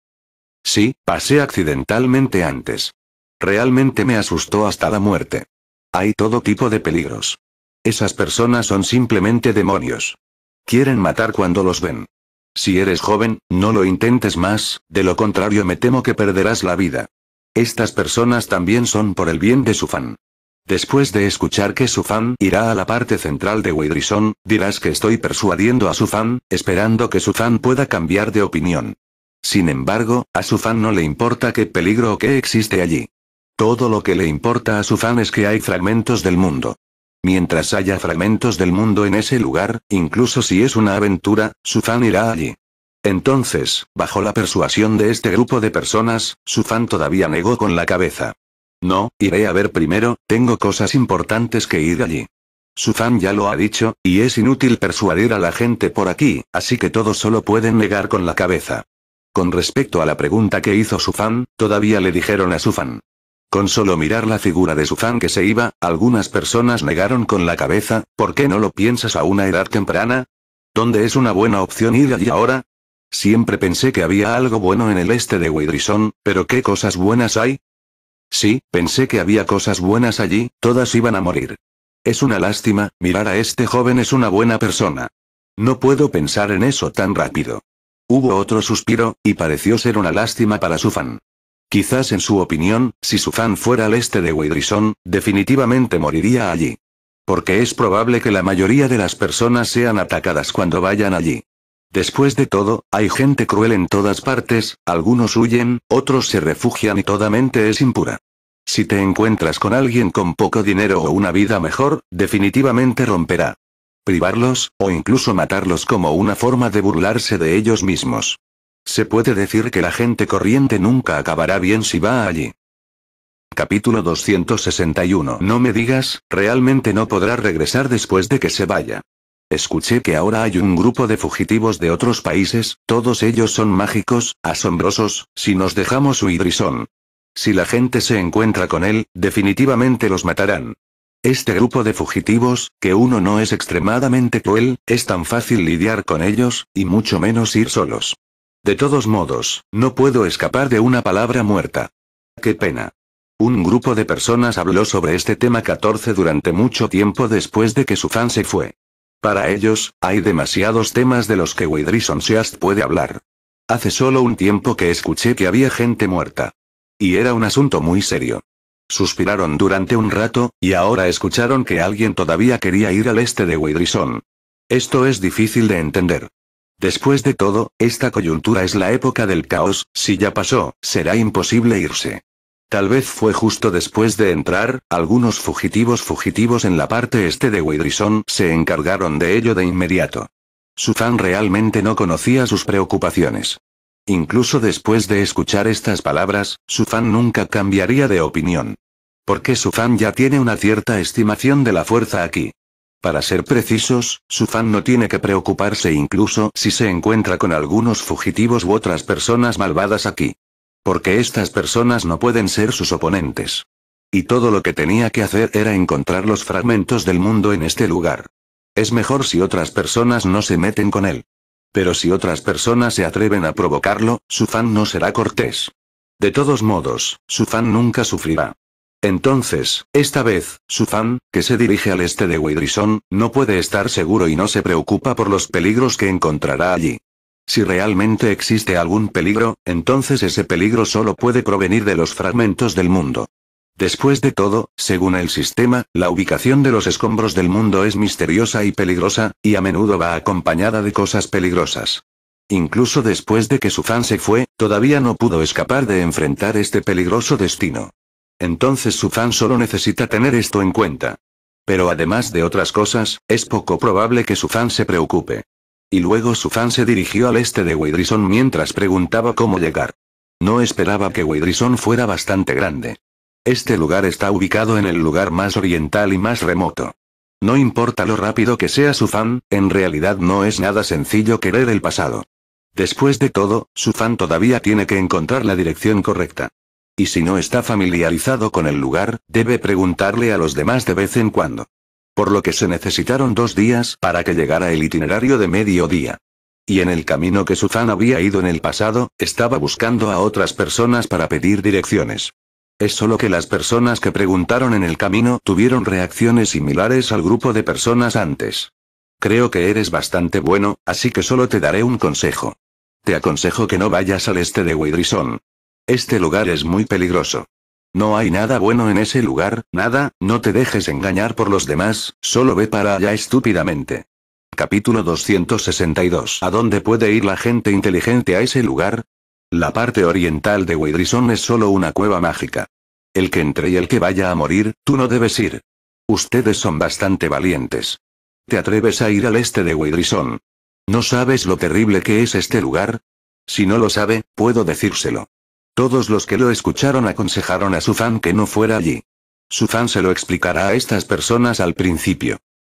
Sí, pasé accidentalmente antes. Realmente me asustó hasta la muerte. Hay todo tipo de peligros. Esas personas son simplemente demonios. Quieren matar cuando los ven. Si eres joven, no lo intentes más, de lo contrario me temo que perderás la vida. Estas personas también son por el bien de su fan. Después de escuchar que su fan irá a la parte central de Widrison, dirás que estoy persuadiendo a su fan, esperando que su fan pueda cambiar de opinión. Sin embargo, a su fan no le importa qué peligro o qué existe allí. Todo lo que le importa a su fan es que hay fragmentos del mundo. Mientras haya fragmentos del mundo en ese lugar, incluso si es una aventura, su fan irá allí. Entonces, bajo la persuasión de este grupo de personas, su fan todavía negó con la cabeza. No, iré a ver primero, tengo cosas importantes que ir allí. Su fan ya lo ha dicho, y es inútil persuadir a la gente por aquí, así que todos solo pueden negar con la cabeza. Con respecto a la pregunta que hizo su fan, todavía le dijeron a su fan. Con solo mirar la figura de su fan que se iba, algunas personas negaron con la cabeza, ¿por qué no lo piensas a una edad temprana? ¿Dónde es una buena opción ir allí ahora? Siempre pensé que había algo bueno en el este de Widrison, pero ¿qué cosas buenas hay? Sí, pensé que había cosas buenas allí, todas iban a morir. Es una lástima, mirar a este joven es una buena persona. No puedo pensar en eso tan rápido. Hubo otro suspiro, y pareció ser una lástima para su fan. Quizás en su opinión, si su fan fuera al este de Widrison, definitivamente moriría allí. Porque es probable que la mayoría de las personas sean atacadas cuando vayan allí. Después de todo, hay gente cruel en todas partes, algunos huyen, otros se refugian y toda mente es impura. Si te encuentras con alguien con poco dinero o una vida mejor, definitivamente romperá. Privarlos, o incluso matarlos como una forma de burlarse de ellos mismos. Se puede decir que la gente corriente nunca acabará bien si va allí. Capítulo 261 No me digas, realmente no podrá regresar después de que se vaya. Escuché que ahora hay un grupo de fugitivos de otros países, todos ellos son mágicos, asombrosos, si nos dejamos huir y son. Si la gente se encuentra con él, definitivamente los matarán. Este grupo de fugitivos, que uno no es extremadamente cruel, es tan fácil lidiar con ellos, y mucho menos ir solos. De todos modos, no puedo escapar de una palabra muerta. Qué pena. Un grupo de personas habló sobre este tema 14 durante mucho tiempo después de que su fan se fue. Para ellos, hay demasiados temas de los que Widrison Seast puede hablar. Hace solo un tiempo que escuché que había gente muerta. Y era un asunto muy serio. Suspiraron durante un rato, y ahora escucharon que alguien todavía quería ir al este de Widrison. Esto es difícil de entender. Después de todo, esta coyuntura es la época del caos, si ya pasó, será imposible irse. Tal vez fue justo después de entrar, algunos fugitivos fugitivos en la parte este de Widrison se encargaron de ello de inmediato. Su fan realmente no conocía sus preocupaciones. Incluso después de escuchar estas palabras, su fan nunca cambiaría de opinión. Porque su fan ya tiene una cierta estimación de la fuerza aquí. Para ser precisos, su fan no tiene que preocuparse incluso si se encuentra con algunos fugitivos u otras personas malvadas aquí. Porque estas personas no pueden ser sus oponentes. Y todo lo que tenía que hacer era encontrar los fragmentos del mundo en este lugar. Es mejor si otras personas no se meten con él. Pero si otras personas se atreven a provocarlo, su fan no será cortés. De todos modos, su fan nunca sufrirá. Entonces, esta vez, su fan, que se dirige al este de Widrison, no puede estar seguro y no se preocupa por los peligros que encontrará allí. Si realmente existe algún peligro, entonces ese peligro solo puede provenir de los fragmentos del mundo. Después de todo, según el sistema, la ubicación de los escombros del mundo es misteriosa y peligrosa, y a menudo va acompañada de cosas peligrosas. Incluso después de que su fan se fue, todavía no pudo escapar de enfrentar este peligroso destino. Entonces su fan solo necesita tener esto en cuenta. Pero además de otras cosas, es poco probable que su fan se preocupe. Y luego fan se dirigió al este de Weidrison mientras preguntaba cómo llegar. No esperaba que Weidrison fuera bastante grande. Este lugar está ubicado en el lugar más oriental y más remoto. No importa lo rápido que sea su fan, en realidad no es nada sencillo querer el pasado. Después de todo, su fan todavía tiene que encontrar la dirección correcta. Y si no está familiarizado con el lugar, debe preguntarle a los demás de vez en cuando por lo que se necesitaron dos días para que llegara el itinerario de mediodía. Y en el camino que Suzanne había ido en el pasado, estaba buscando a otras personas para pedir direcciones. Es solo que las personas que preguntaron en el camino tuvieron reacciones similares al grupo de personas antes. Creo que eres bastante bueno, así que solo te daré un consejo. Te aconsejo que no vayas al este de Widrison. Este lugar es muy peligroso. No hay nada bueno en ese lugar, nada, no te dejes engañar por los demás, solo ve para allá estúpidamente. Capítulo 262. ¿A dónde puede ir la gente inteligente a ese lugar? La parte oriental de Widrison es solo una cueva mágica. El que entre y el que vaya a morir, tú no debes ir. Ustedes son bastante valientes. ¿Te atreves a ir al este de Widrison? ¿No sabes lo terrible que es este lugar? Si no lo sabe, puedo decírselo. Todos los que lo escucharon aconsejaron a su fan que no fuera allí. Su fan se lo explicará a estas personas al principio.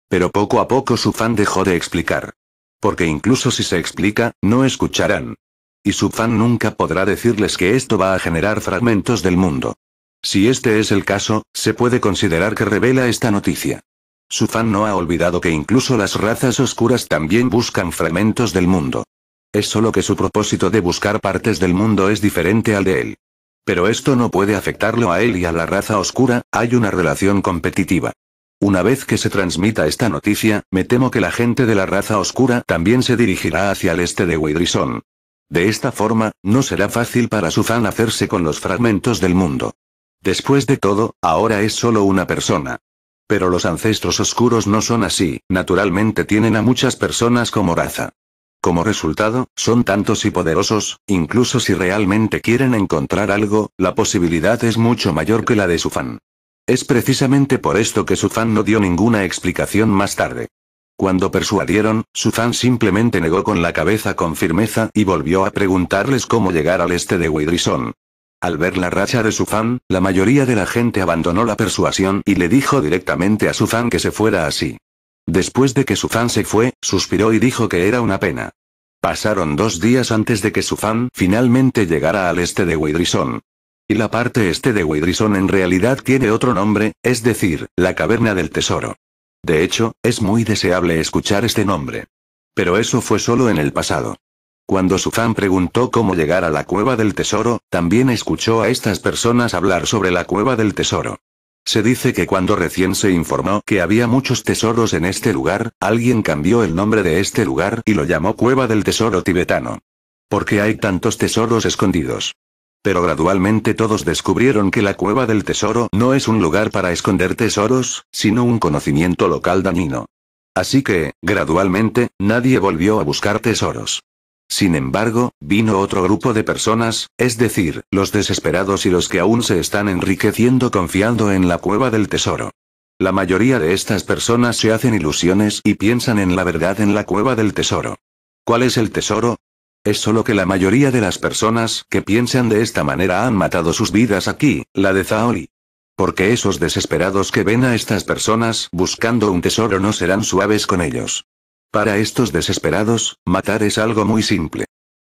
Pero poco a poco su fan dejó de explicar. Porque incluso si se explica, no escucharán. Y su fan nunca podrá decirles que esto va a generar fragmentos del mundo. Si este es el caso, se puede considerar que revela esta noticia. Su fan no ha olvidado que incluso las razas oscuras también buscan fragmentos del mundo. Es solo que su propósito de buscar partes del mundo es diferente al de él. Pero esto no puede afectarlo a él y a la raza oscura, hay una relación competitiva. Una vez que se transmita esta noticia, me temo que la gente de la raza oscura también se dirigirá hacia el este de Widrison. De esta forma, no será fácil para su fan hacerse con los fragmentos del mundo. Después de todo, ahora es solo una persona. Pero los ancestros oscuros no son así, naturalmente tienen a muchas personas como raza. Como resultado, son tantos y poderosos, incluso si realmente quieren encontrar algo, la posibilidad es mucho mayor que la de su fan. Es precisamente por esto que su fan no dio ninguna explicación más tarde. Cuando persuadieron, su fan simplemente negó con la cabeza con firmeza y volvió a preguntarles cómo llegar al este de Widrison. Al ver la racha de su fan, la mayoría de la gente abandonó la persuasión y le dijo directamente a su fan que se fuera así. Después de que Sufán se fue, suspiró y dijo que era una pena. Pasaron dos días antes de que Sufan finalmente llegara al este de Weidrison. Y la parte este de Weidrison en realidad tiene otro nombre, es decir, la caverna del tesoro. De hecho, es muy deseable escuchar este nombre. Pero eso fue solo en el pasado. Cuando Sufan preguntó cómo llegar a la cueva del tesoro, también escuchó a estas personas hablar sobre la cueva del tesoro. Se dice que cuando recién se informó que había muchos tesoros en este lugar, alguien cambió el nombre de este lugar y lo llamó Cueva del Tesoro Tibetano. Porque hay tantos tesoros escondidos. Pero gradualmente todos descubrieron que la Cueva del Tesoro no es un lugar para esconder tesoros, sino un conocimiento local dañino. Así que, gradualmente, nadie volvió a buscar tesoros. Sin embargo, vino otro grupo de personas, es decir, los desesperados y los que aún se están enriqueciendo confiando en la cueva del tesoro. La mayoría de estas personas se hacen ilusiones y piensan en la verdad en la cueva del tesoro. ¿Cuál es el tesoro? Es solo que la mayoría de las personas que piensan de esta manera han matado sus vidas aquí, la de Zaoli. Porque esos desesperados que ven a estas personas buscando un tesoro no serán suaves con ellos. Para estos desesperados, matar es algo muy simple.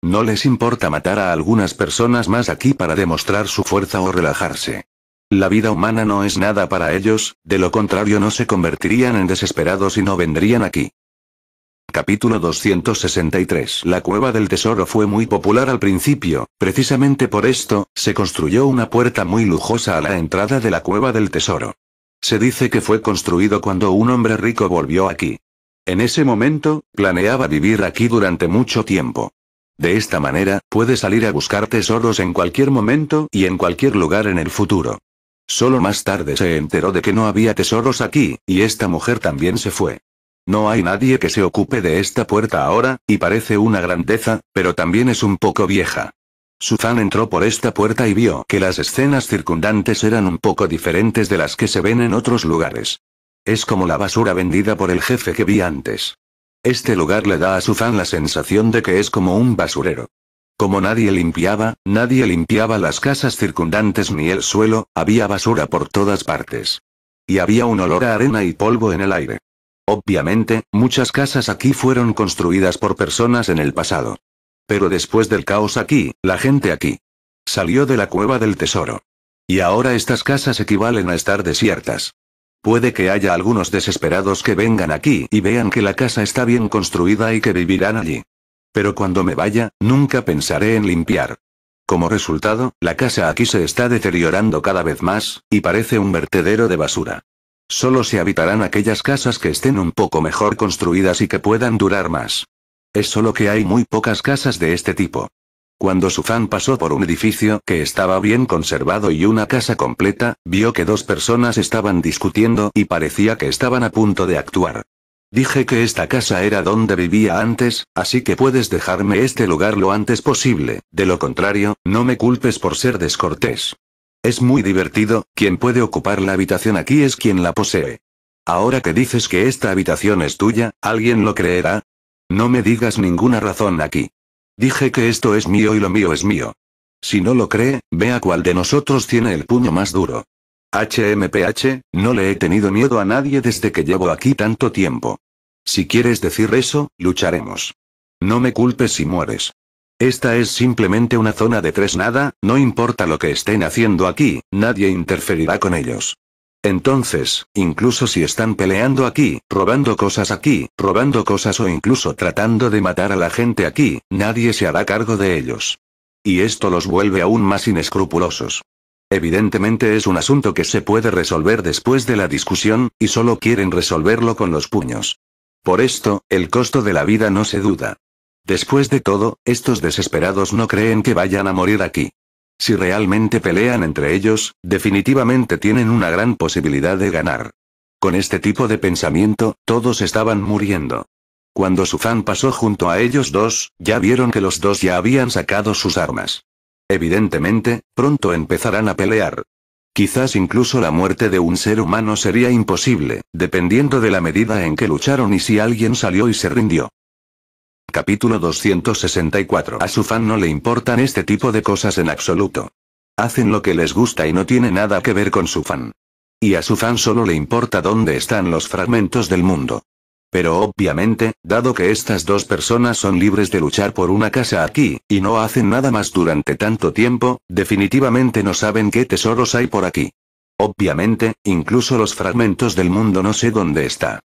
No les importa matar a algunas personas más aquí para demostrar su fuerza o relajarse. La vida humana no es nada para ellos, de lo contrario no se convertirían en desesperados y no vendrían aquí. Capítulo 263 La cueva del tesoro fue muy popular al principio, precisamente por esto, se construyó una puerta muy lujosa a la entrada de la cueva del tesoro. Se dice que fue construido cuando un hombre rico volvió aquí. En ese momento, planeaba vivir aquí durante mucho tiempo. De esta manera, puede salir a buscar tesoros en cualquier momento y en cualquier lugar en el futuro. Solo más tarde se enteró de que no había tesoros aquí, y esta mujer también se fue. No hay nadie que se ocupe de esta puerta ahora, y parece una grandeza, pero también es un poco vieja. Suzanne entró por esta puerta y vio que las escenas circundantes eran un poco diferentes de las que se ven en otros lugares. Es como la basura vendida por el jefe que vi antes. Este lugar le da a su fan la sensación de que es como un basurero. Como nadie limpiaba, nadie limpiaba las casas circundantes ni el suelo, había basura por todas partes. Y había un olor a arena y polvo en el aire. Obviamente, muchas casas aquí fueron construidas por personas en el pasado. Pero después del caos aquí, la gente aquí salió de la cueva del tesoro. Y ahora estas casas equivalen a estar desiertas. Puede que haya algunos desesperados que vengan aquí y vean que la casa está bien construida y que vivirán allí. Pero cuando me vaya, nunca pensaré en limpiar. Como resultado, la casa aquí se está deteriorando cada vez más, y parece un vertedero de basura. Solo se habitarán aquellas casas que estén un poco mejor construidas y que puedan durar más. Es solo que hay muy pocas casas de este tipo. Cuando su fan pasó por un edificio que estaba bien conservado y una casa completa, vio que dos personas estaban discutiendo y parecía que estaban a punto de actuar. Dije que esta casa era donde vivía antes, así que puedes dejarme este lugar lo antes posible, de lo contrario, no me culpes por ser descortés. Es muy divertido, quien puede ocupar la habitación aquí es quien la posee. Ahora que dices que esta habitación es tuya, ¿alguien lo creerá? No me digas ninguna razón aquí. Dije que esto es mío y lo mío es mío. Si no lo cree, vea cuál de nosotros tiene el puño más duro. HMPH, no le he tenido miedo a nadie desde que llevo aquí tanto tiempo. Si quieres decir eso, lucharemos. No me culpes si mueres. Esta es simplemente una zona de tres nada, no importa lo que estén haciendo aquí, nadie interferirá con ellos. Entonces, incluso si están peleando aquí, robando cosas aquí, robando cosas o incluso tratando de matar a la gente aquí, nadie se hará cargo de ellos. Y esto los vuelve aún más inescrupulosos. Evidentemente es un asunto que se puede resolver después de la discusión, y solo quieren resolverlo con los puños. Por esto, el costo de la vida no se duda. Después de todo, estos desesperados no creen que vayan a morir aquí. Si realmente pelean entre ellos, definitivamente tienen una gran posibilidad de ganar. Con este tipo de pensamiento, todos estaban muriendo. Cuando Sufan pasó junto a ellos dos, ya vieron que los dos ya habían sacado sus armas. Evidentemente, pronto empezarán a pelear. Quizás incluso la muerte de un ser humano sería imposible, dependiendo de la medida en que lucharon y si alguien salió y se rindió. Capítulo 264. A su fan no le importan este tipo de cosas en absoluto. Hacen lo que les gusta y no tiene nada que ver con su fan. Y a su fan solo le importa dónde están los fragmentos del mundo. Pero obviamente, dado que estas dos personas son libres de luchar por una casa aquí, y no hacen nada más durante tanto tiempo, definitivamente no saben qué tesoros hay por aquí. Obviamente, incluso los fragmentos del mundo no sé dónde está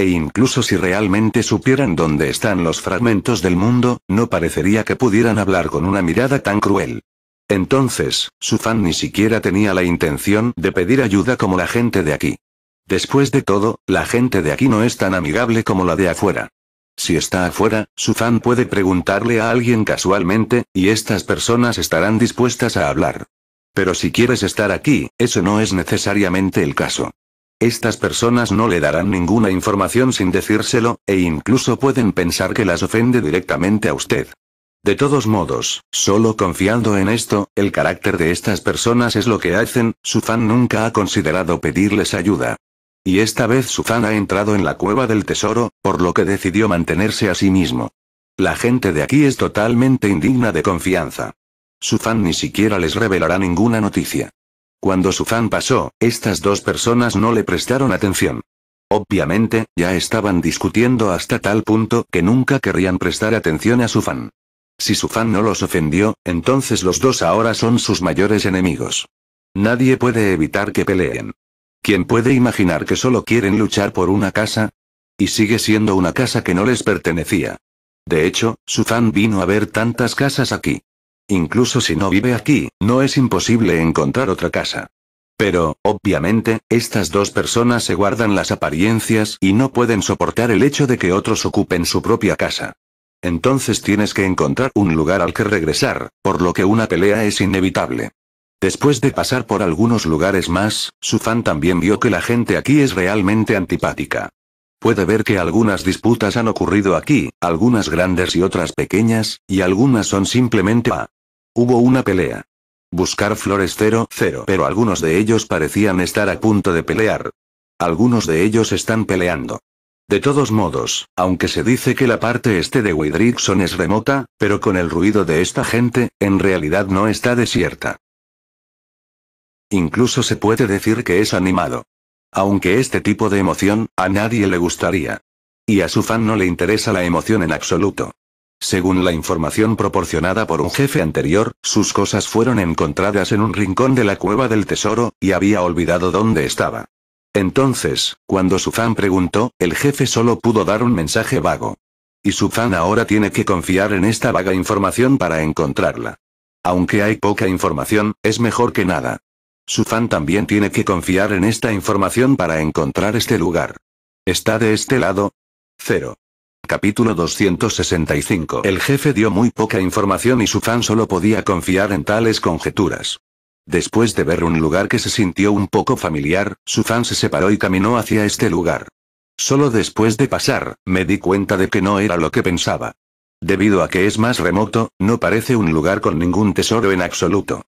e incluso si realmente supieran dónde están los fragmentos del mundo, no parecería que pudieran hablar con una mirada tan cruel. Entonces, su fan ni siquiera tenía la intención de pedir ayuda como la gente de aquí. Después de todo, la gente de aquí no es tan amigable como la de afuera. Si está afuera, su fan puede preguntarle a alguien casualmente, y estas personas estarán dispuestas a hablar. Pero si quieres estar aquí, eso no es necesariamente el caso. Estas personas no le darán ninguna información sin decírselo, e incluso pueden pensar que las ofende directamente a usted. De todos modos, solo confiando en esto, el carácter de estas personas es lo que hacen, su fan nunca ha considerado pedirles ayuda. Y esta vez su fan ha entrado en la cueva del tesoro, por lo que decidió mantenerse a sí mismo. La gente de aquí es totalmente indigna de confianza. Su fan ni siquiera les revelará ninguna noticia. Cuando su fan pasó, estas dos personas no le prestaron atención. Obviamente, ya estaban discutiendo hasta tal punto que nunca querrían prestar atención a su fan. Si su fan no los ofendió, entonces los dos ahora son sus mayores enemigos. Nadie puede evitar que peleen. ¿Quién puede imaginar que solo quieren luchar por una casa? Y sigue siendo una casa que no les pertenecía. De hecho, su fan vino a ver tantas casas aquí. Incluso si no vive aquí, no es imposible encontrar otra casa. Pero, obviamente, estas dos personas se guardan las apariencias y no pueden soportar el hecho de que otros ocupen su propia casa. Entonces tienes que encontrar un lugar al que regresar, por lo que una pelea es inevitable. Después de pasar por algunos lugares más, su fan también vio que la gente aquí es realmente antipática. Puede ver que algunas disputas han ocurrido aquí, algunas grandes y otras pequeñas, y algunas son simplemente a ah, Hubo una pelea. Buscar flores 0 pero algunos de ellos parecían estar a punto de pelear. Algunos de ellos están peleando. De todos modos, aunque se dice que la parte este de Widrickson es remota, pero con el ruido de esta gente, en realidad no está desierta. Incluso se puede decir que es animado. Aunque este tipo de emoción, a nadie le gustaría. Y a su fan no le interesa la emoción en absoluto. Según la información proporcionada por un jefe anterior, sus cosas fueron encontradas en un rincón de la cueva del tesoro, y había olvidado dónde estaba. Entonces, cuando su fan preguntó, el jefe solo pudo dar un mensaje vago. Y su fan ahora tiene que confiar en esta vaga información para encontrarla. Aunque hay poca información, es mejor que nada. Su fan también tiene que confiar en esta información para encontrar este lugar. ¿Está de este lado? Cero. Capítulo 265 El jefe dio muy poca información y su fan solo podía confiar en tales conjeturas. Después de ver un lugar que se sintió un poco familiar, su fan se separó y caminó hacia este lugar. Solo después de pasar, me di cuenta de que no era lo que pensaba. Debido a que es más remoto, no parece un lugar con ningún tesoro en absoluto.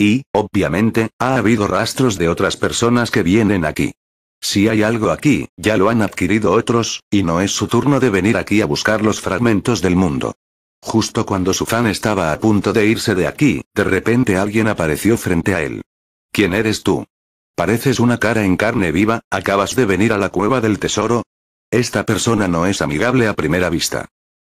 Y, obviamente, ha habido rastros de otras personas que vienen aquí. Si hay algo aquí, ya lo han adquirido otros, y no es su turno de venir aquí a buscar los fragmentos del mundo. Justo cuando su fan estaba a punto de irse de aquí, de repente alguien apareció frente a él. ¿Quién eres tú? Pareces una cara en carne viva, acabas de venir a la cueva del tesoro. Esta persona no es amigable a primera vista.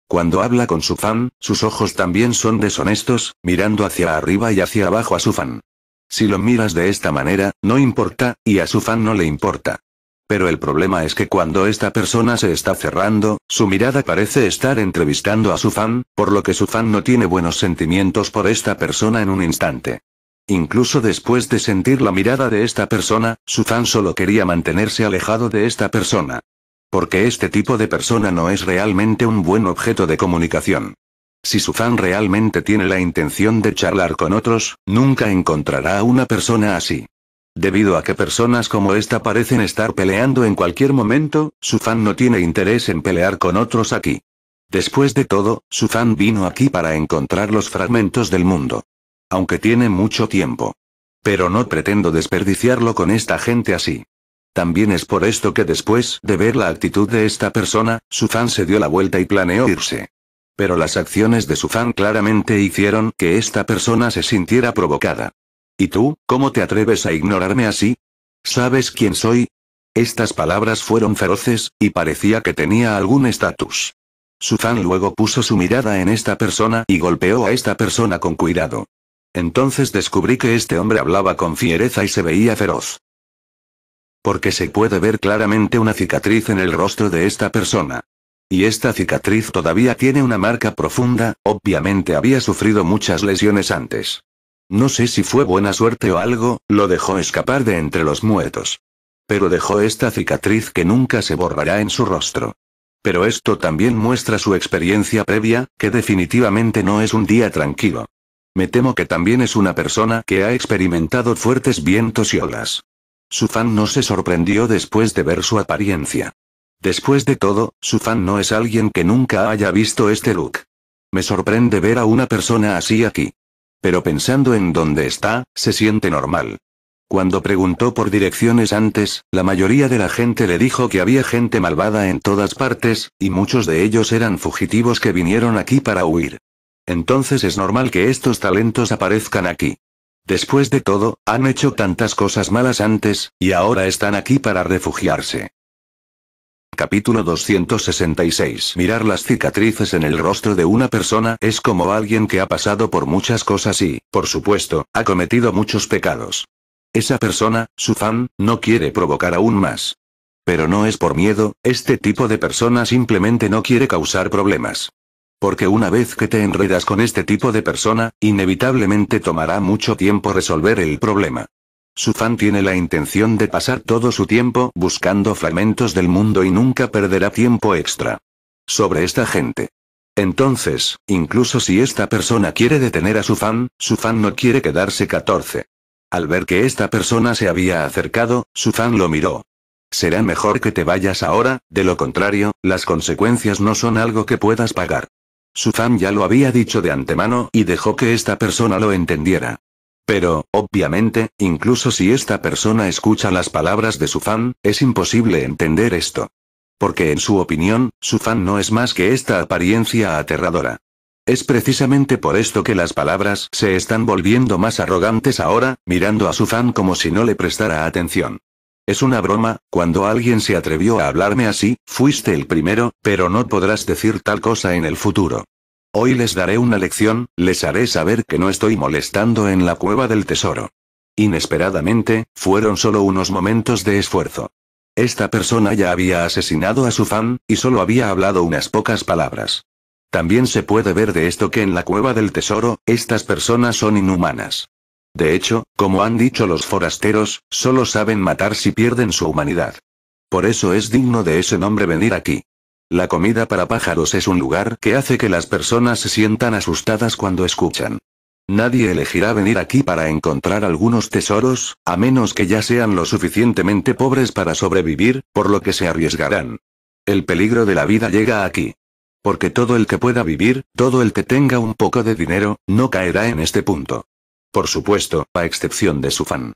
Cuando habla con su fan, sus ojos también son deshonestos, mirando hacia arriba y hacia abajo a su fan. Si lo miras de esta manera, no importa, y a su fan no le importa. Pero el problema es que cuando esta persona se está cerrando, su mirada parece estar entrevistando a su fan, por lo que su fan no tiene buenos sentimientos por esta persona en un instante. Incluso después de sentir la mirada de esta persona, su fan solo quería mantenerse alejado de esta persona. Porque este tipo de persona no es realmente un buen objeto de comunicación. Si su fan realmente tiene la intención de charlar con otros, nunca encontrará a una persona así. Debido a que personas como esta parecen estar peleando en cualquier momento, su fan no tiene interés en pelear con otros aquí. Después de todo, su fan vino aquí para encontrar los fragmentos del mundo. Aunque tiene mucho tiempo. Pero no pretendo desperdiciarlo con esta gente así. También es por esto que después de ver la actitud de esta persona, su fan se dio la vuelta y planeó irse pero las acciones de su fan claramente hicieron que esta persona se sintiera provocada. ¿Y tú, cómo te atreves a ignorarme así? ¿Sabes quién soy? Estas palabras fueron feroces, y parecía que tenía algún estatus. Su fan luego puso su mirada en esta persona y golpeó a esta persona con cuidado. Entonces descubrí que este hombre hablaba con fiereza y se veía feroz. Porque se puede ver claramente una cicatriz en el rostro de esta persona. Y esta cicatriz todavía tiene una marca profunda, obviamente había sufrido muchas lesiones antes. No sé si fue buena suerte o algo, lo dejó escapar de entre los muertos. Pero dejó esta cicatriz que nunca se borrará en su rostro. Pero esto también muestra su experiencia previa, que definitivamente no es un día tranquilo. Me temo que también es una persona que ha experimentado fuertes vientos y olas. Su fan no se sorprendió después de ver su apariencia. Después de todo, su fan no es alguien que nunca haya visto este look. Me sorprende ver a una persona así aquí. Pero pensando en dónde está, se siente normal. Cuando preguntó por direcciones antes, la mayoría de la gente le dijo que había gente malvada en todas partes, y muchos de ellos eran fugitivos que vinieron aquí para huir. Entonces es normal que estos talentos aparezcan aquí. Después de todo, han hecho tantas cosas malas antes, y ahora están aquí para refugiarse. Capítulo 266 Mirar las cicatrices en el rostro de una persona es como alguien que ha pasado por muchas cosas y, por supuesto, ha cometido muchos pecados. Esa persona, su fan, no quiere provocar aún más. Pero no es por miedo, este tipo de persona simplemente no quiere causar problemas. Porque una vez que te enredas con este tipo de persona, inevitablemente tomará mucho tiempo resolver el problema. Su fan tiene la intención de pasar todo su tiempo buscando fragmentos del mundo y nunca perderá tiempo extra. Sobre esta gente. Entonces, incluso si esta persona quiere detener a su fan, su fan no quiere quedarse 14. Al ver que esta persona se había acercado, su fan lo miró. Será mejor que te vayas ahora, de lo contrario, las consecuencias no son algo que puedas pagar. Su fan ya lo había dicho de antemano y dejó que esta persona lo entendiera. Pero, obviamente, incluso si esta persona escucha las palabras de su fan, es imposible entender esto. Porque en su opinión, su fan no es más que esta apariencia aterradora. Es precisamente por esto que las palabras se están volviendo más arrogantes ahora, mirando a su fan como si no le prestara atención. Es una broma, cuando alguien se atrevió a hablarme así, fuiste el primero, pero no podrás decir tal cosa en el futuro. Hoy les daré una lección, les haré saber que no estoy molestando en la cueva del tesoro. Inesperadamente, fueron solo unos momentos de esfuerzo. Esta persona ya había asesinado a su fan, y solo había hablado unas pocas palabras. También se puede ver de esto que en la cueva del tesoro, estas personas son inhumanas. De hecho, como han dicho los forasteros, solo saben matar si pierden su humanidad. Por eso es digno de ese nombre venir aquí. La comida para pájaros es un lugar que hace que las personas se sientan asustadas cuando escuchan. Nadie elegirá venir aquí para encontrar algunos tesoros, a menos que ya sean lo suficientemente pobres para sobrevivir, por lo que se arriesgarán. El peligro de la vida llega aquí. Porque todo el que pueda vivir, todo el que tenga un poco de dinero, no caerá en este punto. Por supuesto, a excepción de su fan.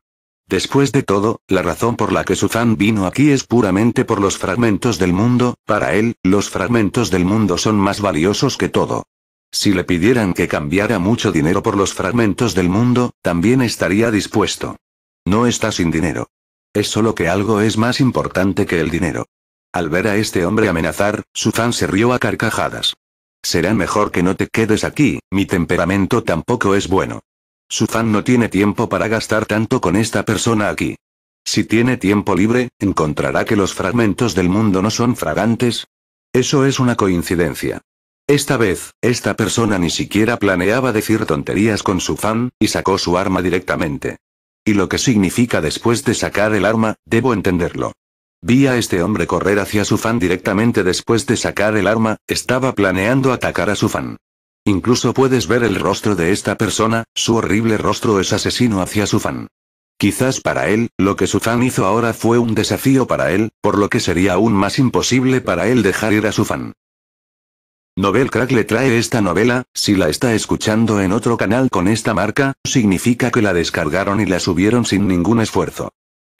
Después de todo, la razón por la que Suzan vino aquí es puramente por los fragmentos del mundo, para él, los fragmentos del mundo son más valiosos que todo. Si le pidieran que cambiara mucho dinero por los fragmentos del mundo, también estaría dispuesto. No está sin dinero. Es solo que algo es más importante que el dinero. Al ver a este hombre amenazar, Suzan se rió a carcajadas. Será mejor que no te quedes aquí, mi temperamento tampoco es bueno fan no tiene tiempo para gastar tanto con esta persona aquí. Si tiene tiempo libre, encontrará que los fragmentos del mundo no son fragantes. Eso es una coincidencia. Esta vez, esta persona ni siquiera planeaba decir tonterías con su fan, y sacó su arma directamente. Y lo que significa después de sacar el arma, debo entenderlo. Vi a este hombre correr hacia su fan directamente después de sacar el arma, estaba planeando atacar a su fan. Incluso puedes ver el rostro de esta persona, su horrible rostro es asesino hacia su fan. Quizás para él, lo que su fan hizo ahora fue un desafío para él, por lo que sería aún más imposible para él dejar ir a su fan. Novel Crack le trae esta novela, si la está escuchando en otro canal con esta marca, significa que la descargaron y la subieron sin ningún esfuerzo.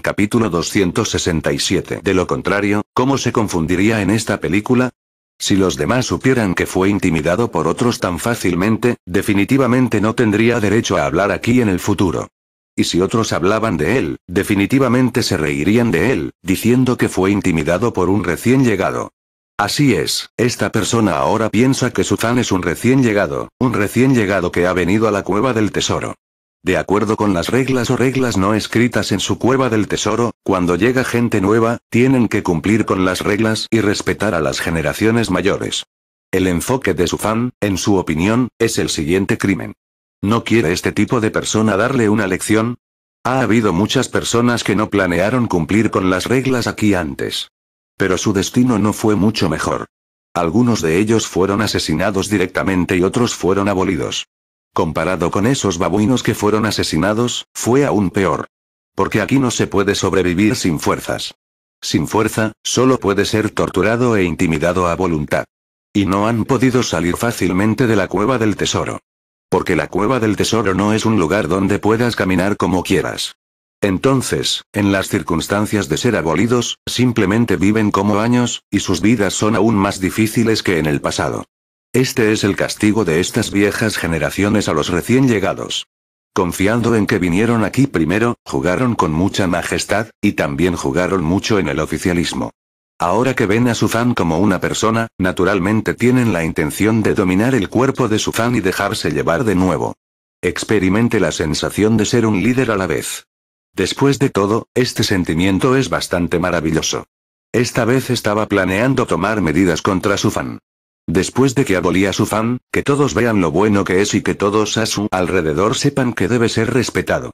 Capítulo 267. De lo contrario, ¿cómo se confundiría en esta película? Si los demás supieran que fue intimidado por otros tan fácilmente, definitivamente no tendría derecho a hablar aquí en el futuro. Y si otros hablaban de él, definitivamente se reirían de él, diciendo que fue intimidado por un recién llegado. Así es, esta persona ahora piensa que Suzanne es un recién llegado, un recién llegado que ha venido a la cueva del tesoro. De acuerdo con las reglas o reglas no escritas en su cueva del tesoro, cuando llega gente nueva, tienen que cumplir con las reglas y respetar a las generaciones mayores. El enfoque de su fan, en su opinión, es el siguiente crimen. ¿No quiere este tipo de persona darle una lección? Ha habido muchas personas que no planearon cumplir con las reglas aquí antes. Pero su destino no fue mucho mejor. Algunos de ellos fueron asesinados directamente y otros fueron abolidos. Comparado con esos babuinos que fueron asesinados, fue aún peor. Porque aquí no se puede sobrevivir sin fuerzas. Sin fuerza, solo puede ser torturado e intimidado a voluntad. Y no han podido salir fácilmente de la cueva del tesoro. Porque la cueva del tesoro no es un lugar donde puedas caminar como quieras. Entonces, en las circunstancias de ser abolidos, simplemente viven como años, y sus vidas son aún más difíciles que en el pasado. Este es el castigo de estas viejas generaciones a los recién llegados. Confiando en que vinieron aquí primero, jugaron con mucha majestad, y también jugaron mucho en el oficialismo. Ahora que ven a su fan como una persona, naturalmente tienen la intención de dominar el cuerpo de su fan y dejarse llevar de nuevo. Experimente la sensación de ser un líder a la vez. Después de todo, este sentimiento es bastante maravilloso. Esta vez estaba planeando tomar medidas contra su fan. Después de que abolía su fan, que todos vean lo bueno que es y que todos a su alrededor sepan que debe ser respetado.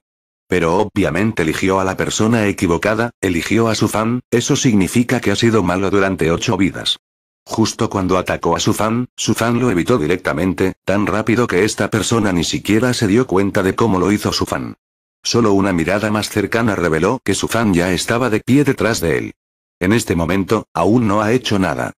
Pero obviamente eligió a la persona equivocada, eligió a su fan, eso significa que ha sido malo durante ocho vidas. Justo cuando atacó a su fan, su fan lo evitó directamente, tan rápido que esta persona ni siquiera se dio cuenta de cómo lo hizo su fan. Solo una mirada más cercana reveló que su fan ya estaba de pie detrás de él. En este momento, aún no ha hecho nada,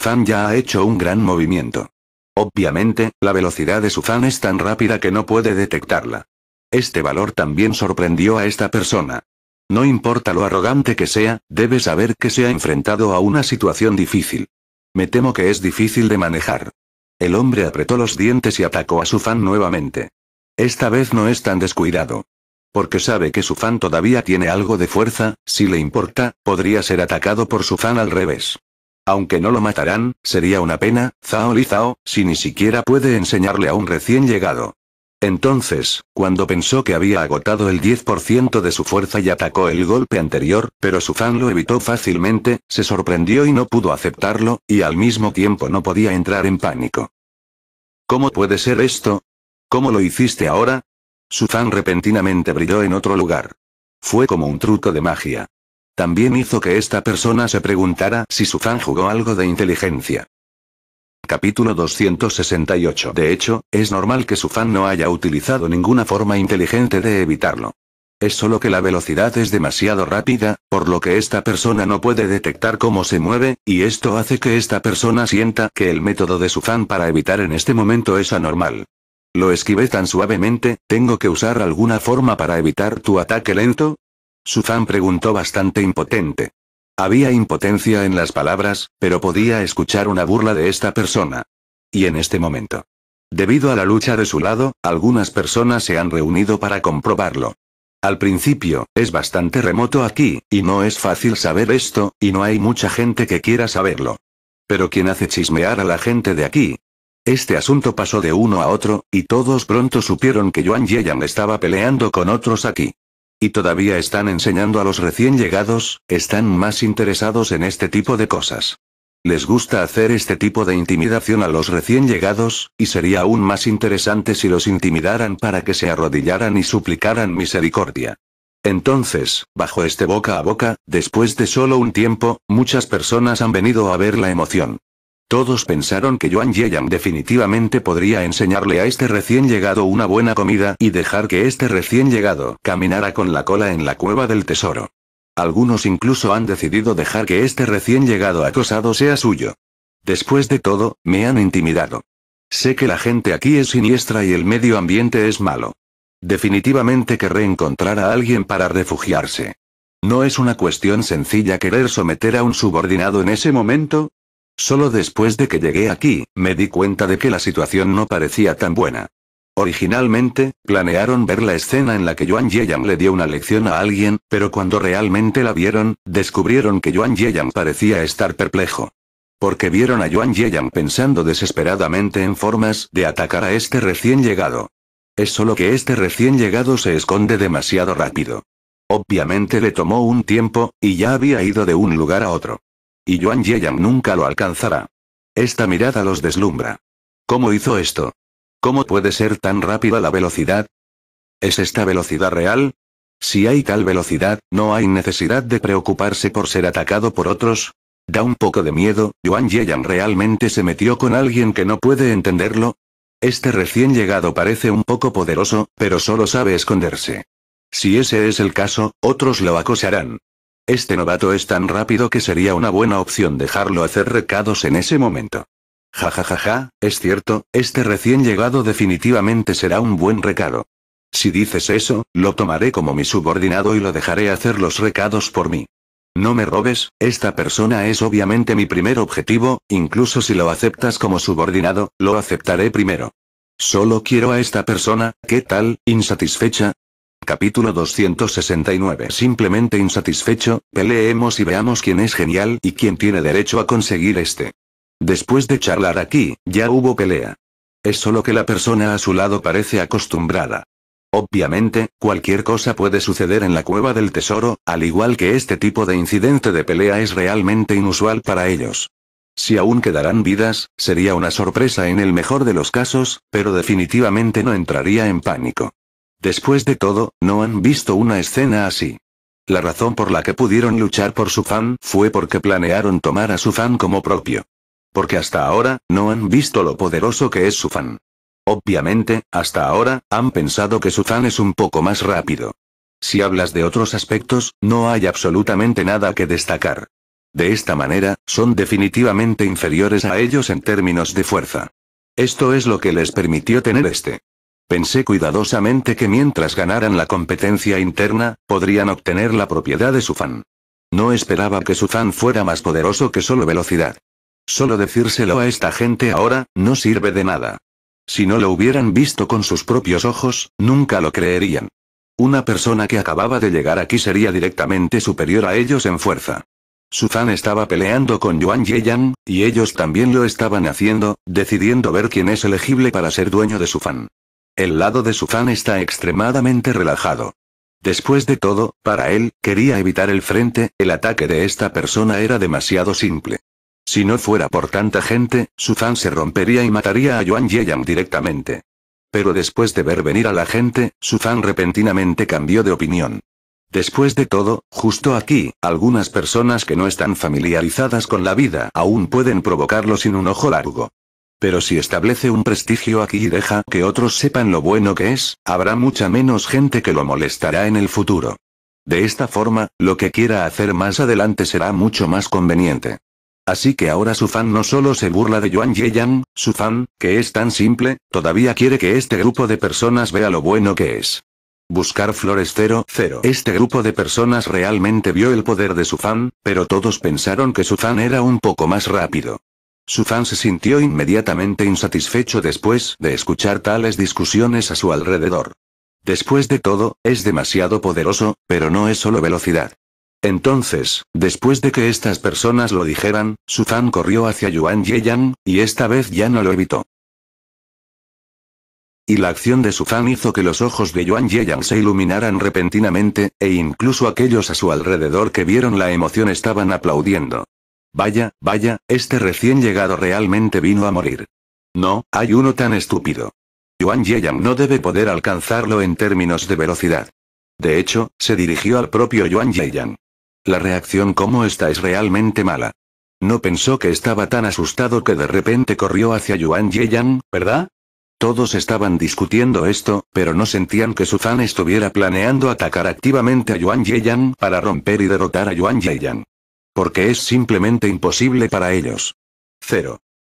fan ya ha hecho un gran movimiento. Obviamente, la velocidad de su fan es tan rápida que no puede detectarla. Este valor también sorprendió a esta persona. No importa lo arrogante que sea, debe saber que se ha enfrentado a una situación difícil. Me temo que es difícil de manejar. El hombre apretó los dientes y atacó a su fan nuevamente. Esta vez no es tan descuidado. Porque sabe que su fan todavía tiene algo de fuerza, si le importa, podría ser atacado por su fan al revés. Aunque no lo matarán, sería una pena, Zhao Li si ni siquiera puede enseñarle a un recién llegado. Entonces, cuando pensó que había agotado el 10% de su fuerza y atacó el golpe anterior, pero su lo evitó fácilmente, se sorprendió y no pudo aceptarlo, y al mismo tiempo no podía entrar en pánico. ¿Cómo puede ser esto? ¿Cómo lo hiciste ahora? Su repentinamente brilló en otro lugar. Fue como un truco de magia. También hizo que esta persona se preguntara si su fan jugó algo de inteligencia. Capítulo 268 De hecho, es normal que su fan no haya utilizado ninguna forma inteligente de evitarlo. Es solo que la velocidad es demasiado rápida, por lo que esta persona no puede detectar cómo se mueve, y esto hace que esta persona sienta que el método de su fan para evitar en este momento es anormal. Lo esquivé tan suavemente, tengo que usar alguna forma para evitar tu ataque lento, fan preguntó bastante impotente. Había impotencia en las palabras, pero podía escuchar una burla de esta persona. Y en este momento. Debido a la lucha de su lado, algunas personas se han reunido para comprobarlo. Al principio, es bastante remoto aquí, y no es fácil saber esto, y no hay mucha gente que quiera saberlo. Pero ¿quién hace chismear a la gente de aquí? Este asunto pasó de uno a otro, y todos pronto supieron que Yuan Yeyang estaba peleando con otros aquí. Y todavía están enseñando a los recién llegados, están más interesados en este tipo de cosas. Les gusta hacer este tipo de intimidación a los recién llegados, y sería aún más interesante si los intimidaran para que se arrodillaran y suplicaran misericordia. Entonces, bajo este boca a boca, después de solo un tiempo, muchas personas han venido a ver la emoción. Todos pensaron que Yuan Yeyang definitivamente podría enseñarle a este recién llegado una buena comida y dejar que este recién llegado caminara con la cola en la cueva del tesoro. Algunos incluso han decidido dejar que este recién llegado acosado sea suyo. Después de todo, me han intimidado. Sé que la gente aquí es siniestra y el medio ambiente es malo. Definitivamente querré encontrar a alguien para refugiarse. No es una cuestión sencilla querer someter a un subordinado en ese momento, Solo después de que llegué aquí, me di cuenta de que la situación no parecía tan buena. Originalmente, planearon ver la escena en la que Yuan Yang le dio una lección a alguien, pero cuando realmente la vieron, descubrieron que Yuan Yang parecía estar perplejo. Porque vieron a Yuan Yeyang pensando desesperadamente en formas de atacar a este recién llegado. Es solo que este recién llegado se esconde demasiado rápido. Obviamente le tomó un tiempo, y ya había ido de un lugar a otro. Y Yuan Yeyang nunca lo alcanzará. Esta mirada los deslumbra. ¿Cómo hizo esto? ¿Cómo puede ser tan rápida la velocidad? ¿Es esta velocidad real? Si hay tal velocidad, no hay necesidad de preocuparse por ser atacado por otros. Da un poco de miedo, Yuan Yeyan realmente se metió con alguien que no puede entenderlo. Este recién llegado parece un poco poderoso, pero solo sabe esconderse. Si ese es el caso, otros lo acosarán. Este novato es tan rápido que sería una buena opción dejarlo hacer recados en ese momento. Ja ja ja ja, es cierto, este recién llegado definitivamente será un buen recado. Si dices eso, lo tomaré como mi subordinado y lo dejaré hacer los recados por mí. No me robes, esta persona es obviamente mi primer objetivo, incluso si lo aceptas como subordinado, lo aceptaré primero. Solo quiero a esta persona, ¿qué tal, insatisfecha? Capítulo 269 Simplemente insatisfecho, peleemos y veamos quién es genial y quién tiene derecho a conseguir este. Después de charlar aquí, ya hubo pelea. Es solo que la persona a su lado parece acostumbrada. Obviamente, cualquier cosa puede suceder en la cueva del tesoro, al igual que este tipo de incidente de pelea es realmente inusual para ellos. Si aún quedarán vidas, sería una sorpresa en el mejor de los casos, pero definitivamente no entraría en pánico. Después de todo, no han visto una escena así. La razón por la que pudieron luchar por su fan fue porque planearon tomar a su fan como propio. Porque hasta ahora, no han visto lo poderoso que es su fan. Obviamente, hasta ahora, han pensado que su fan es un poco más rápido. Si hablas de otros aspectos, no hay absolutamente nada que destacar. De esta manera, son definitivamente inferiores a ellos en términos de fuerza. Esto es lo que les permitió tener este Pensé cuidadosamente que mientras ganaran la competencia interna, podrían obtener la propiedad de su fan. No esperaba que su fan fuera más poderoso que solo velocidad. Solo decírselo a esta gente ahora, no sirve de nada. Si no lo hubieran visto con sus propios ojos, nunca lo creerían. Una persona que acababa de llegar aquí sería directamente superior a ellos en fuerza. Su fan estaba peleando con Yuan Yeyan, y ellos también lo estaban haciendo, decidiendo ver quién es elegible para ser dueño de su fan. El lado de su fan está extremadamente relajado. Después de todo, para él, quería evitar el frente, el ataque de esta persona era demasiado simple. Si no fuera por tanta gente, su fan se rompería y mataría a Yuan Yeyang directamente. Pero después de ver venir a la gente, su fan repentinamente cambió de opinión. Después de todo, justo aquí, algunas personas que no están familiarizadas con la vida aún pueden provocarlo sin un ojo largo. Pero si establece un prestigio aquí y deja que otros sepan lo bueno que es, habrá mucha menos gente que lo molestará en el futuro. De esta forma, lo que quiera hacer más adelante será mucho más conveniente. Así que ahora su fan no solo se burla de Yuan Yang, su fan, que es tan simple, todavía quiere que este grupo de personas vea lo bueno que es. Buscar flores cero. Este grupo de personas realmente vio el poder de su fan, pero todos pensaron que su fan era un poco más rápido. Su fan se sintió inmediatamente insatisfecho después de escuchar tales discusiones a su alrededor. Después de todo, es demasiado poderoso, pero no es solo velocidad. Entonces, después de que estas personas lo dijeran, su fan corrió hacia Yuan Yeyan, y esta vez ya no lo evitó. Y la acción de su fan hizo que los ojos de Yuan Yeyan se iluminaran repentinamente, e incluso aquellos a su alrededor que vieron la emoción estaban aplaudiendo. Vaya, vaya, este recién llegado realmente vino a morir. No, hay uno tan estúpido. Yuan Yeyang no debe poder alcanzarlo en términos de velocidad. De hecho, se dirigió al propio Yuan Yeyang. La reacción como esta es realmente mala. No pensó que estaba tan asustado que de repente corrió hacia Yuan Yeyang, ¿verdad? Todos estaban discutiendo esto, pero no sentían que su fan estuviera planeando atacar activamente a Yuan Yeyang para romper y derrotar a Yuan Yeyang. Porque es simplemente imposible para ellos. 0.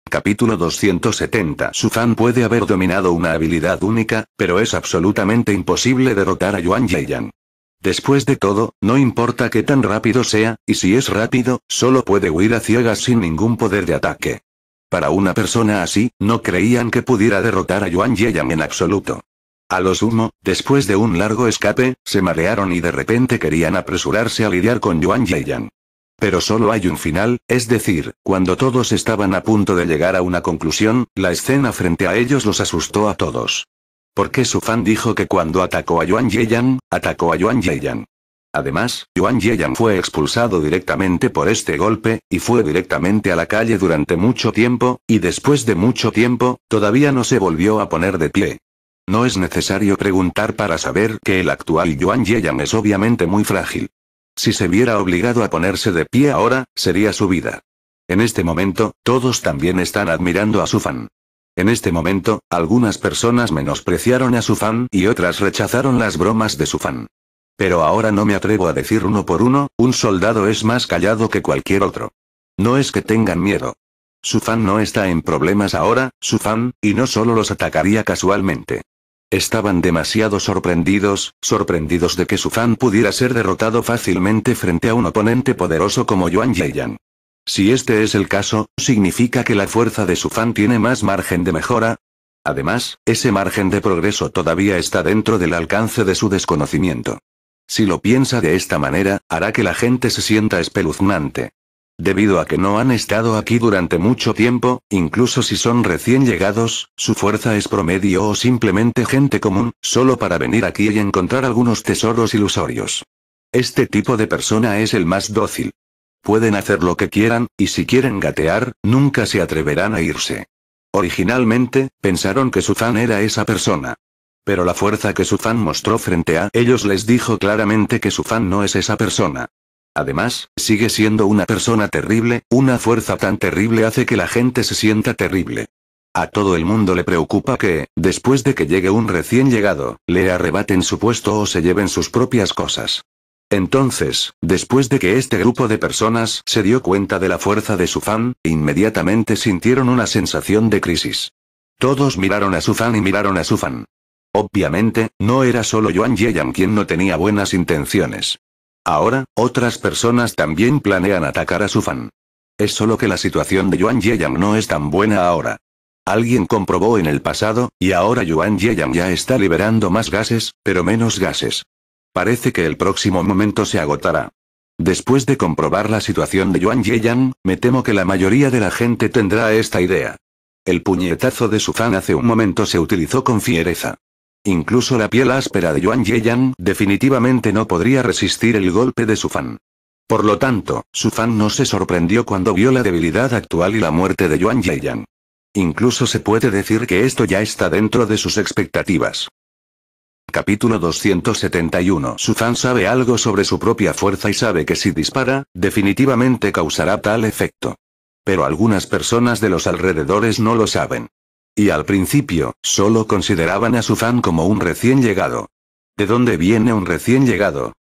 Capítulo 270 Su fan puede haber dominado una habilidad única, pero es absolutamente imposible derrotar a Yuan Yeyan. Después de todo, no importa qué tan rápido sea, y si es rápido, solo puede huir a ciegas sin ningún poder de ataque. Para una persona así, no creían que pudiera derrotar a Yuan Yeyan en absoluto. A lo sumo, después de un largo escape, se marearon y de repente querían apresurarse a lidiar con Yuan Yeyan. Pero solo hay un final, es decir, cuando todos estaban a punto de llegar a una conclusión, la escena frente a ellos los asustó a todos. Porque su fan dijo que cuando atacó a Yuan Yeyan, atacó a Yuan Yeyan. Además, Yuan Yeyan fue expulsado directamente por este golpe, y fue directamente a la calle durante mucho tiempo, y después de mucho tiempo, todavía no se volvió a poner de pie. No es necesario preguntar para saber que el actual Yuan Yeyan es obviamente muy frágil. Si se viera obligado a ponerse de pie ahora, sería su vida. En este momento, todos también están admirando a su fan. En este momento, algunas personas menospreciaron a su fan y otras rechazaron las bromas de su fan. Pero ahora no me atrevo a decir uno por uno, un soldado es más callado que cualquier otro. No es que tengan miedo. Su fan no está en problemas ahora, su fan, y no solo los atacaría casualmente. Estaban demasiado sorprendidos, sorprendidos de que su fan pudiera ser derrotado fácilmente frente a un oponente poderoso como Yuan Yeyan. Si este es el caso, significa que la fuerza de su fan tiene más margen de mejora. Además, ese margen de progreso todavía está dentro del alcance de su desconocimiento. Si lo piensa de esta manera, hará que la gente se sienta espeluznante. Debido a que no han estado aquí durante mucho tiempo, incluso si son recién llegados, su fuerza es promedio o simplemente gente común, solo para venir aquí y encontrar algunos tesoros ilusorios. Este tipo de persona es el más dócil. Pueden hacer lo que quieran, y si quieren gatear, nunca se atreverán a irse. Originalmente, pensaron que fan era esa persona. Pero la fuerza que su fan mostró frente a ellos les dijo claramente que su fan no es esa persona. Además, sigue siendo una persona terrible, una fuerza tan terrible hace que la gente se sienta terrible. A todo el mundo le preocupa que, después de que llegue un recién llegado, le arrebaten su puesto o se lleven sus propias cosas. Entonces, después de que este grupo de personas se dio cuenta de la fuerza de su fan, inmediatamente sintieron una sensación de crisis. Todos miraron a su fan y miraron a su fan. Obviamente, no era solo Yuan Yeyang quien no tenía buenas intenciones. Ahora, otras personas también planean atacar a su fan. Es solo que la situación de Yuan Yeyang no es tan buena ahora. Alguien comprobó en el pasado, y ahora Yuan Yeyang ya está liberando más gases, pero menos gases. Parece que el próximo momento se agotará. Después de comprobar la situación de Yuan Yeyang, me temo que la mayoría de la gente tendrá esta idea. El puñetazo de su fan hace un momento se utilizó con fiereza. Incluso la piel áspera de Yuan Yeyan definitivamente no podría resistir el golpe de su fan. Por lo tanto, su fan no se sorprendió cuando vio la debilidad actual y la muerte de Yuan Yeyan. Incluso se puede decir que esto ya está dentro de sus expectativas. Capítulo 271 Su fan sabe algo sobre su propia fuerza y sabe que si dispara, definitivamente causará tal efecto. Pero algunas personas de los alrededores no lo saben. Y al principio, solo consideraban a su fan como un recién llegado. ¿De dónde viene un recién llegado?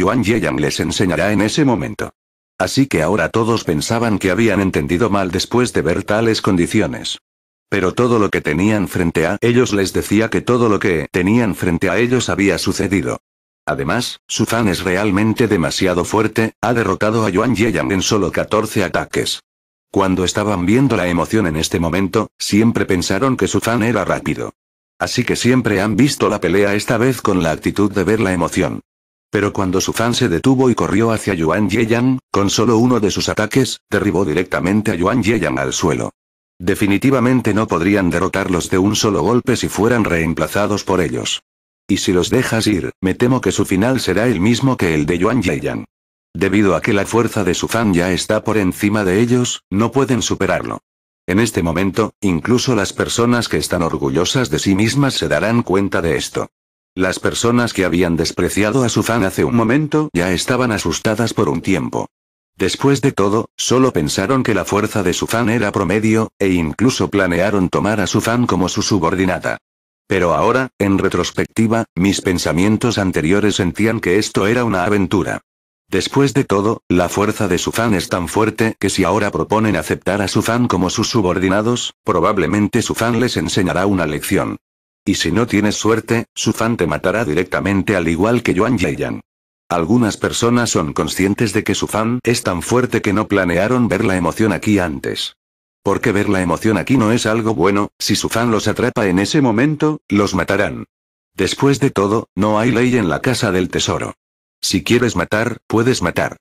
Yuan Yang les enseñará en ese momento. Así que ahora todos pensaban que habían entendido mal después de ver tales condiciones. Pero todo lo que tenían frente a ellos les decía que todo lo que tenían frente a ellos había sucedido. Además, su fan es realmente demasiado fuerte, ha derrotado a Yuan Yang en solo 14 ataques. Cuando estaban viendo la emoción en este momento, siempre pensaron que su fan era rápido. Así que siempre han visto la pelea esta vez con la actitud de ver la emoción. Pero cuando su fan se detuvo y corrió hacia Yuan Yeyan, con solo uno de sus ataques, derribó directamente a Yuan Yeyan al suelo. Definitivamente no podrían derrotarlos de un solo golpe si fueran reemplazados por ellos. Y si los dejas ir, me temo que su final será el mismo que el de Yuan Yeyan. Debido a que la fuerza de su fan ya está por encima de ellos, no pueden superarlo. En este momento, incluso las personas que están orgullosas de sí mismas se darán cuenta de esto. Las personas que habían despreciado a su fan hace un momento ya estaban asustadas por un tiempo. Después de todo, solo pensaron que la fuerza de su fan era promedio, e incluso planearon tomar a su fan como su subordinada. Pero ahora, en retrospectiva, mis pensamientos anteriores sentían que esto era una aventura. Después de todo, la fuerza de su fan es tan fuerte que si ahora proponen aceptar a su fan como sus subordinados, probablemente su fan les enseñará una lección. Y si no tienes suerte, su fan te matará directamente al igual que Yuan Yeyan. Algunas personas son conscientes de que su fan es tan fuerte que no planearon ver la emoción aquí antes. Porque ver la emoción aquí no es algo bueno, si su fan los atrapa en ese momento, los matarán. Después de todo, no hay ley en la casa del tesoro. Si quieres matar, puedes matar.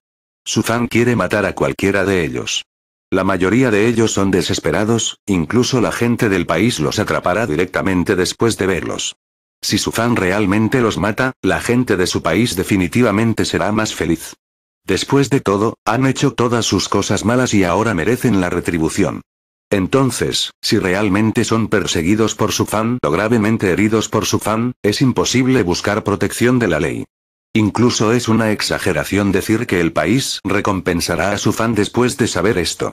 Su fan quiere matar a cualquiera de ellos. La mayoría de ellos son desesperados, incluso la gente del país los atrapará directamente después de verlos. Si su fan realmente los mata, la gente de su país definitivamente será más feliz. Después de todo, han hecho todas sus cosas malas y ahora merecen la retribución. Entonces, si realmente son perseguidos por su fan o gravemente heridos por su fan, es imposible buscar protección de la ley. Incluso es una exageración decir que el país recompensará a su fan después de saber esto.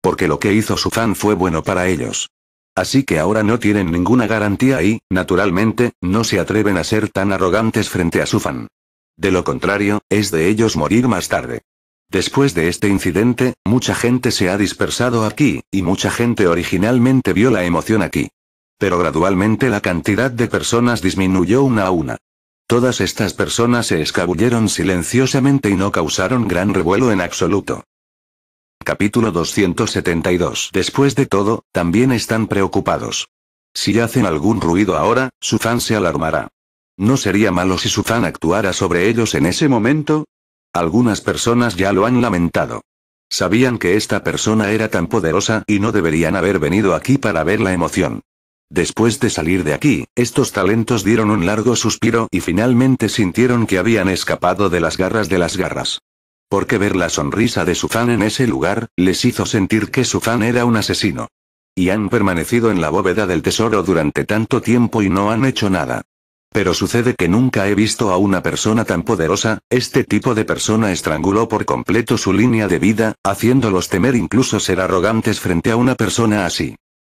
Porque lo que hizo su fan fue bueno para ellos. Así que ahora no tienen ninguna garantía y, naturalmente, no se atreven a ser tan arrogantes frente a su fan. De lo contrario, es de ellos morir más tarde. Después de este incidente, mucha gente se ha dispersado aquí, y mucha gente originalmente vio la emoción aquí. Pero gradualmente la cantidad de personas disminuyó una a una. Todas estas personas se escabulleron silenciosamente y no causaron gran revuelo en absoluto. Capítulo 272 Después de todo, también están preocupados. Si hacen algún ruido ahora, su fan se alarmará. ¿No sería malo si su fan actuara sobre ellos en ese momento? Algunas personas ya lo han lamentado. Sabían que esta persona era tan poderosa y no deberían haber venido aquí para ver la emoción. Después de salir de aquí, estos talentos dieron un largo suspiro y finalmente sintieron que habían escapado de las garras de las garras. Porque ver la sonrisa de su fan en ese lugar, les hizo sentir que su fan era un asesino. Y han permanecido en la bóveda del tesoro durante tanto tiempo y no han hecho nada. Pero sucede que nunca he visto a una persona tan poderosa, este tipo de persona estranguló por completo su línea de vida, haciéndolos temer incluso ser arrogantes frente a una persona así.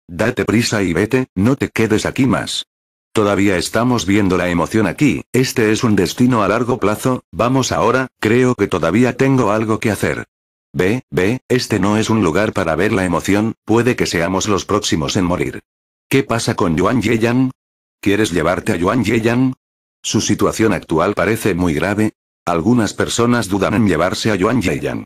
Date prisa y vete, no te quedes aquí más. Todavía estamos viendo la emoción aquí, este es un destino a largo plazo, vamos ahora, creo que todavía tengo algo que hacer. Ve, ve, este no es un lugar para ver la emoción, puede que seamos los próximos en morir. ¿Qué pasa con Yuan Yeyan? ¿Quieres llevarte a Yuan Yeyan? Su situación actual parece muy grave. Algunas personas dudan en llevarse a Yuan Yeyan.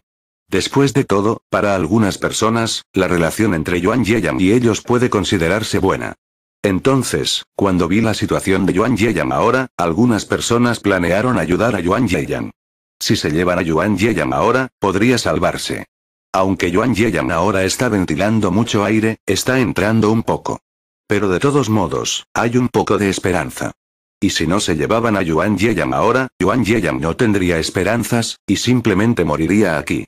Después de todo, para algunas personas, la relación entre Yuan Yeyang y ellos puede considerarse buena. Entonces, cuando vi la situación de Yuan Yeyang ahora, algunas personas planearon ayudar a Yuan Yeyam. Si se llevan a Yuan Yeyang ahora, podría salvarse. Aunque Yuan Yeyang ahora está ventilando mucho aire, está entrando un poco. Pero de todos modos, hay un poco de esperanza. Y si no se llevaban a Yuan Yeyang ahora, Yuan Yeyam no tendría esperanzas, y simplemente moriría aquí.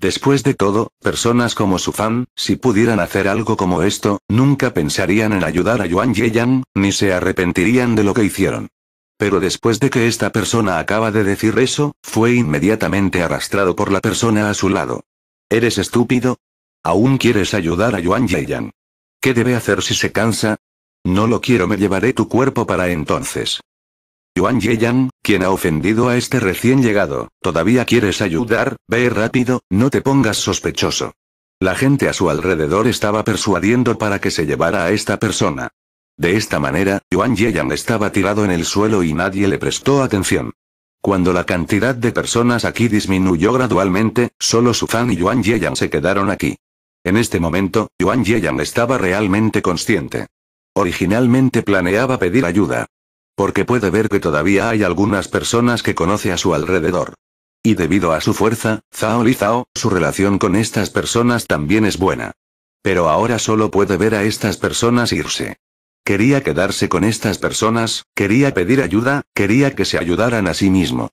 Después de todo, personas como su fan, si pudieran hacer algo como esto, nunca pensarían en ayudar a Yuan Yeyan, ni se arrepentirían de lo que hicieron. Pero después de que esta persona acaba de decir eso, fue inmediatamente arrastrado por la persona a su lado. ¿Eres estúpido? ¿Aún quieres ayudar a Yuan Yang? ¿Qué debe hacer si se cansa? No lo quiero, me llevaré tu cuerpo para entonces. Yuan Yeyan, quien ha ofendido a este recién llegado, todavía quieres ayudar, ve rápido, no te pongas sospechoso. La gente a su alrededor estaba persuadiendo para que se llevara a esta persona. De esta manera, Yuan Yeyan estaba tirado en el suelo y nadie le prestó atención. Cuando la cantidad de personas aquí disminuyó gradualmente, solo Su Fan y Yuan Yeyan se quedaron aquí. En este momento, Yuan Yeyan estaba realmente consciente. Originalmente planeaba pedir ayuda, porque puede ver que todavía hay algunas personas que conoce a su alrededor. Y debido a su fuerza, Zhao Li su relación con estas personas también es buena. Pero ahora solo puede ver a estas personas irse. Quería quedarse con estas personas, quería pedir ayuda, quería que se ayudaran a sí mismo.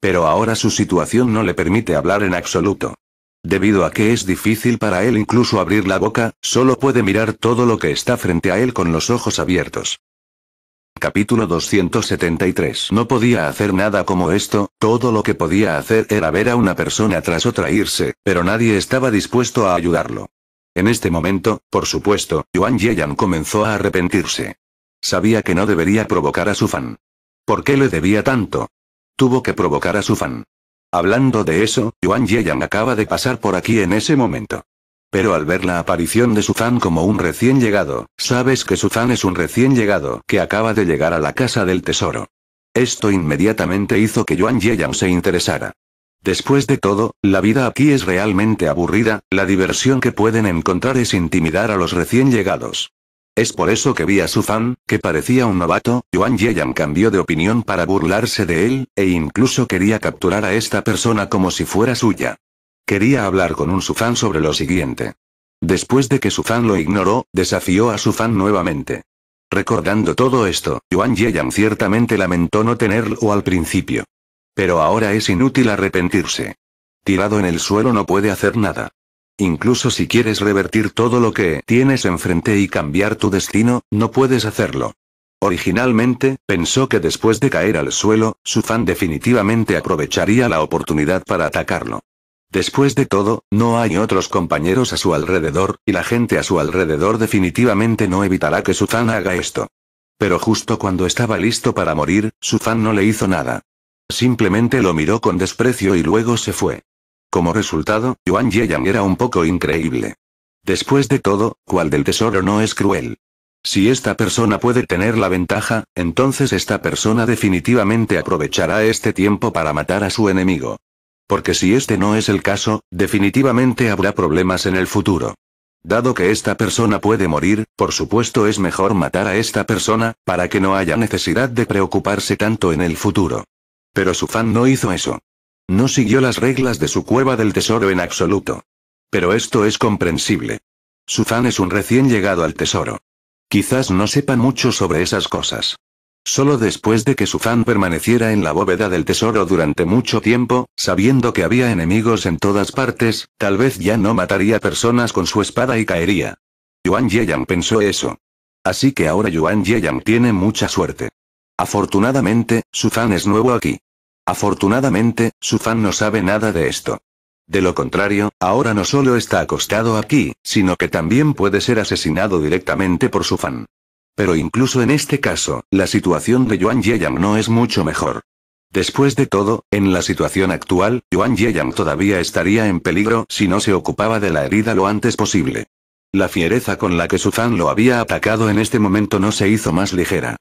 Pero ahora su situación no le permite hablar en absoluto. Debido a que es difícil para él incluso abrir la boca, solo puede mirar todo lo que está frente a él con los ojos abiertos. Capítulo 273 No podía hacer nada como esto, todo lo que podía hacer era ver a una persona tras otra irse, pero nadie estaba dispuesto a ayudarlo. En este momento, por supuesto, Yuan Yeyan comenzó a arrepentirse. Sabía que no debería provocar a su fan. ¿Por qué le debía tanto? Tuvo que provocar a su fan. Hablando de eso, Yuan Yeyang acaba de pasar por aquí en ese momento pero al ver la aparición de fan como un recién llegado, sabes que fan es un recién llegado que acaba de llegar a la casa del tesoro. Esto inmediatamente hizo que Yuan Yeyan se interesara. Después de todo, la vida aquí es realmente aburrida, la diversión que pueden encontrar es intimidar a los recién llegados. Es por eso que vi a fan, que parecía un novato, Yuan Yeyan cambió de opinión para burlarse de él, e incluso quería capturar a esta persona como si fuera suya. Quería hablar con un Sufan sobre lo siguiente. Después de que Sufan lo ignoró, desafió a Sufan nuevamente. Recordando todo esto, Yuan Yeyan ciertamente lamentó no tenerlo al principio. Pero ahora es inútil arrepentirse. Tirado en el suelo no puede hacer nada. Incluso si quieres revertir todo lo que tienes enfrente y cambiar tu destino, no puedes hacerlo. Originalmente, pensó que después de caer al suelo, su fan definitivamente aprovecharía la oportunidad para atacarlo. Después de todo, no hay otros compañeros a su alrededor, y la gente a su alrededor definitivamente no evitará que Suzan haga esto. Pero justo cuando estaba listo para morir, Suzan no le hizo nada. Simplemente lo miró con desprecio y luego se fue. Como resultado, Yuan Yang era un poco increíble. Después de todo, ¿cuál del tesoro no es cruel? Si esta persona puede tener la ventaja, entonces esta persona definitivamente aprovechará este tiempo para matar a su enemigo. Porque si este no es el caso, definitivamente habrá problemas en el futuro. Dado que esta persona puede morir, por supuesto es mejor matar a esta persona, para que no haya necesidad de preocuparse tanto en el futuro. Pero su no hizo eso. No siguió las reglas de su cueva del tesoro en absoluto. Pero esto es comprensible. Su es un recién llegado al tesoro. Quizás no sepa mucho sobre esas cosas. Solo después de que su fan permaneciera en la bóveda del tesoro durante mucho tiempo, sabiendo que había enemigos en todas partes, tal vez ya no mataría personas con su espada y caería. Yuan Yeyang pensó eso. Así que ahora Yuan Yeyang tiene mucha suerte. Afortunadamente, su fan es nuevo aquí. Afortunadamente, su fan no sabe nada de esto. De lo contrario, ahora no solo está acostado aquí, sino que también puede ser asesinado directamente por su fan. Pero incluso en este caso, la situación de Yuan Yeyang no es mucho mejor. Después de todo, en la situación actual, Yuan Yeyang todavía estaría en peligro si no se ocupaba de la herida lo antes posible. La fiereza con la que su fan lo había atacado en este momento no se hizo más ligera.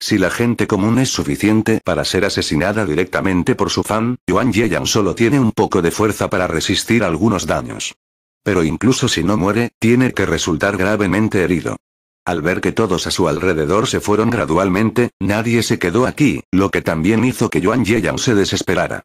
Si la gente común es suficiente para ser asesinada directamente por su fan, Yuan Yang solo tiene un poco de fuerza para resistir algunos daños. Pero incluso si no muere, tiene que resultar gravemente herido. Al ver que todos a su alrededor se fueron gradualmente, nadie se quedó aquí, lo que también hizo que Yuan Yeyang se desesperara.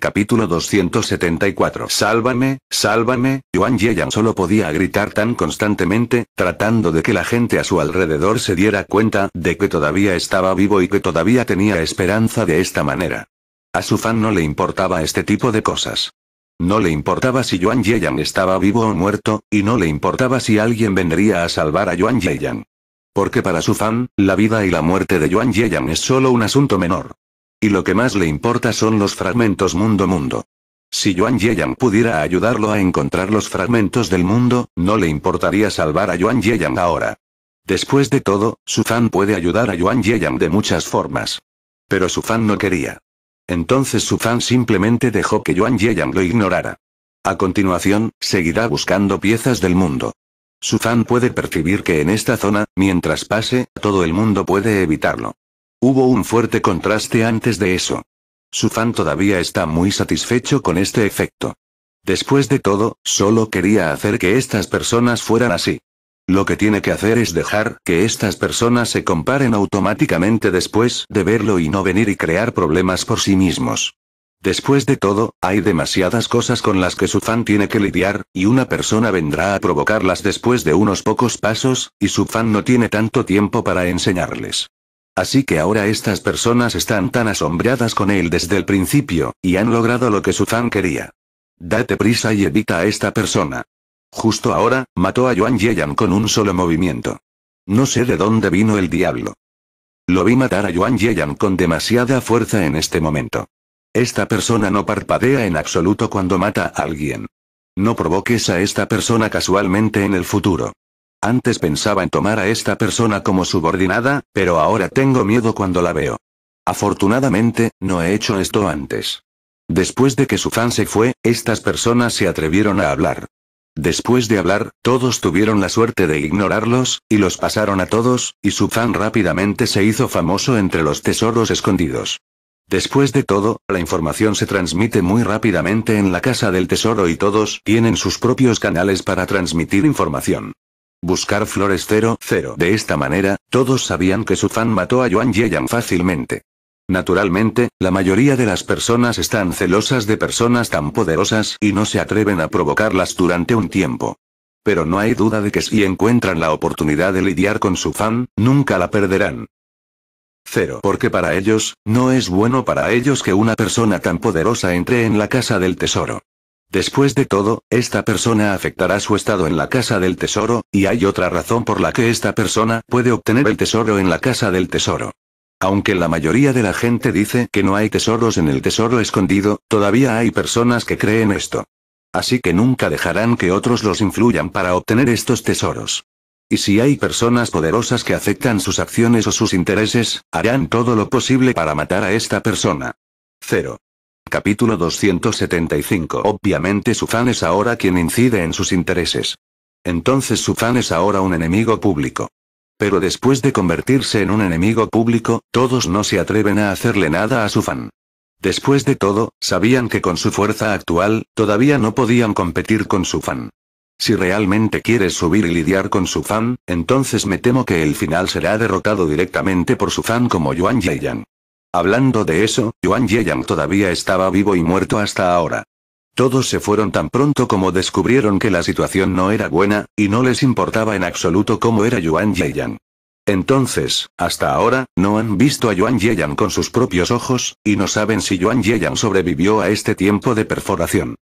Capítulo 274 Sálvame, sálvame, Yuan Yeyang solo podía gritar tan constantemente, tratando de que la gente a su alrededor se diera cuenta de que todavía estaba vivo y que todavía tenía esperanza de esta manera. A su fan no le importaba este tipo de cosas. No le importaba si Yuan Yeyang estaba vivo o muerto, y no le importaba si alguien vendría a salvar a Yuan Yeyang. Porque para su fan, la vida y la muerte de Yuan Yeyang es solo un asunto menor. Y lo que más le importa son los fragmentos mundo-mundo. Si Yuan Yeyang pudiera ayudarlo a encontrar los fragmentos del mundo, no le importaría salvar a Yuan Yeyang ahora. Después de todo, su fan puede ayudar a Yuan Yeyang de muchas formas. Pero su fan no quería. Entonces su fan simplemente dejó que Yuan Yeyang lo ignorara. A continuación, seguirá buscando piezas del mundo. Su fan puede percibir que en esta zona, mientras pase, todo el mundo puede evitarlo. Hubo un fuerte contraste antes de eso. Su fan todavía está muy satisfecho con este efecto. Después de todo, solo quería hacer que estas personas fueran así. Lo que tiene que hacer es dejar que estas personas se comparen automáticamente después de verlo y no venir y crear problemas por sí mismos. Después de todo, hay demasiadas cosas con las que su fan tiene que lidiar, y una persona vendrá a provocarlas después de unos pocos pasos, y su fan no tiene tanto tiempo para enseñarles. Así que ahora estas personas están tan asombradas con él desde el principio, y han logrado lo que su fan quería. Date prisa y evita a esta persona. Justo ahora, mató a Yuan Yeyan con un solo movimiento. No sé de dónde vino el diablo. Lo vi matar a Yuan Yeyan con demasiada fuerza en este momento. Esta persona no parpadea en absoluto cuando mata a alguien. No provoques a esta persona casualmente en el futuro. Antes pensaba en tomar a esta persona como subordinada, pero ahora tengo miedo cuando la veo. Afortunadamente, no he hecho esto antes. Después de que su fan se fue, estas personas se atrevieron a hablar. Después de hablar, todos tuvieron la suerte de ignorarlos, y los pasaron a todos, y su fan rápidamente se hizo famoso entre los tesoros escondidos. Después de todo, la información se transmite muy rápidamente en la casa del tesoro y todos tienen sus propios canales para transmitir información. Buscar flores 0-0. de esta manera, todos sabían que su fan mató a Yuan Yeyang fácilmente. Naturalmente, la mayoría de las personas están celosas de personas tan poderosas y no se atreven a provocarlas durante un tiempo. Pero no hay duda de que si encuentran la oportunidad de lidiar con su fan, nunca la perderán. Cero. Porque para ellos, no es bueno para ellos que una persona tan poderosa entre en la casa del tesoro. Después de todo, esta persona afectará su estado en la casa del tesoro, y hay otra razón por la que esta persona puede obtener el tesoro en la casa del tesoro. Aunque la mayoría de la gente dice que no hay tesoros en el tesoro escondido, todavía hay personas que creen esto. Así que nunca dejarán que otros los influyan para obtener estos tesoros. Y si hay personas poderosas que aceptan sus acciones o sus intereses, harán todo lo posible para matar a esta persona. 0. Capítulo 275 Obviamente su fan es ahora quien incide en sus intereses. Entonces su fan es ahora un enemigo público. Pero después de convertirse en un enemigo público, todos no se atreven a hacerle nada a su fan. Después de todo, sabían que con su fuerza actual, todavía no podían competir con su fan. Si realmente quieres subir y lidiar con su fan, entonces me temo que el final será derrotado directamente por su fan como Yuan Yeyang. Hablando de eso, Yuan Yeyang todavía estaba vivo y muerto hasta ahora. Todos se fueron tan pronto como descubrieron que la situación no era buena, y no les importaba en absoluto cómo era Yuan Yeyang. Entonces, hasta ahora, no han visto a Yuan Yeyang con sus propios ojos, y no saben si Yuan Yeyang sobrevivió a este tiempo de perforación.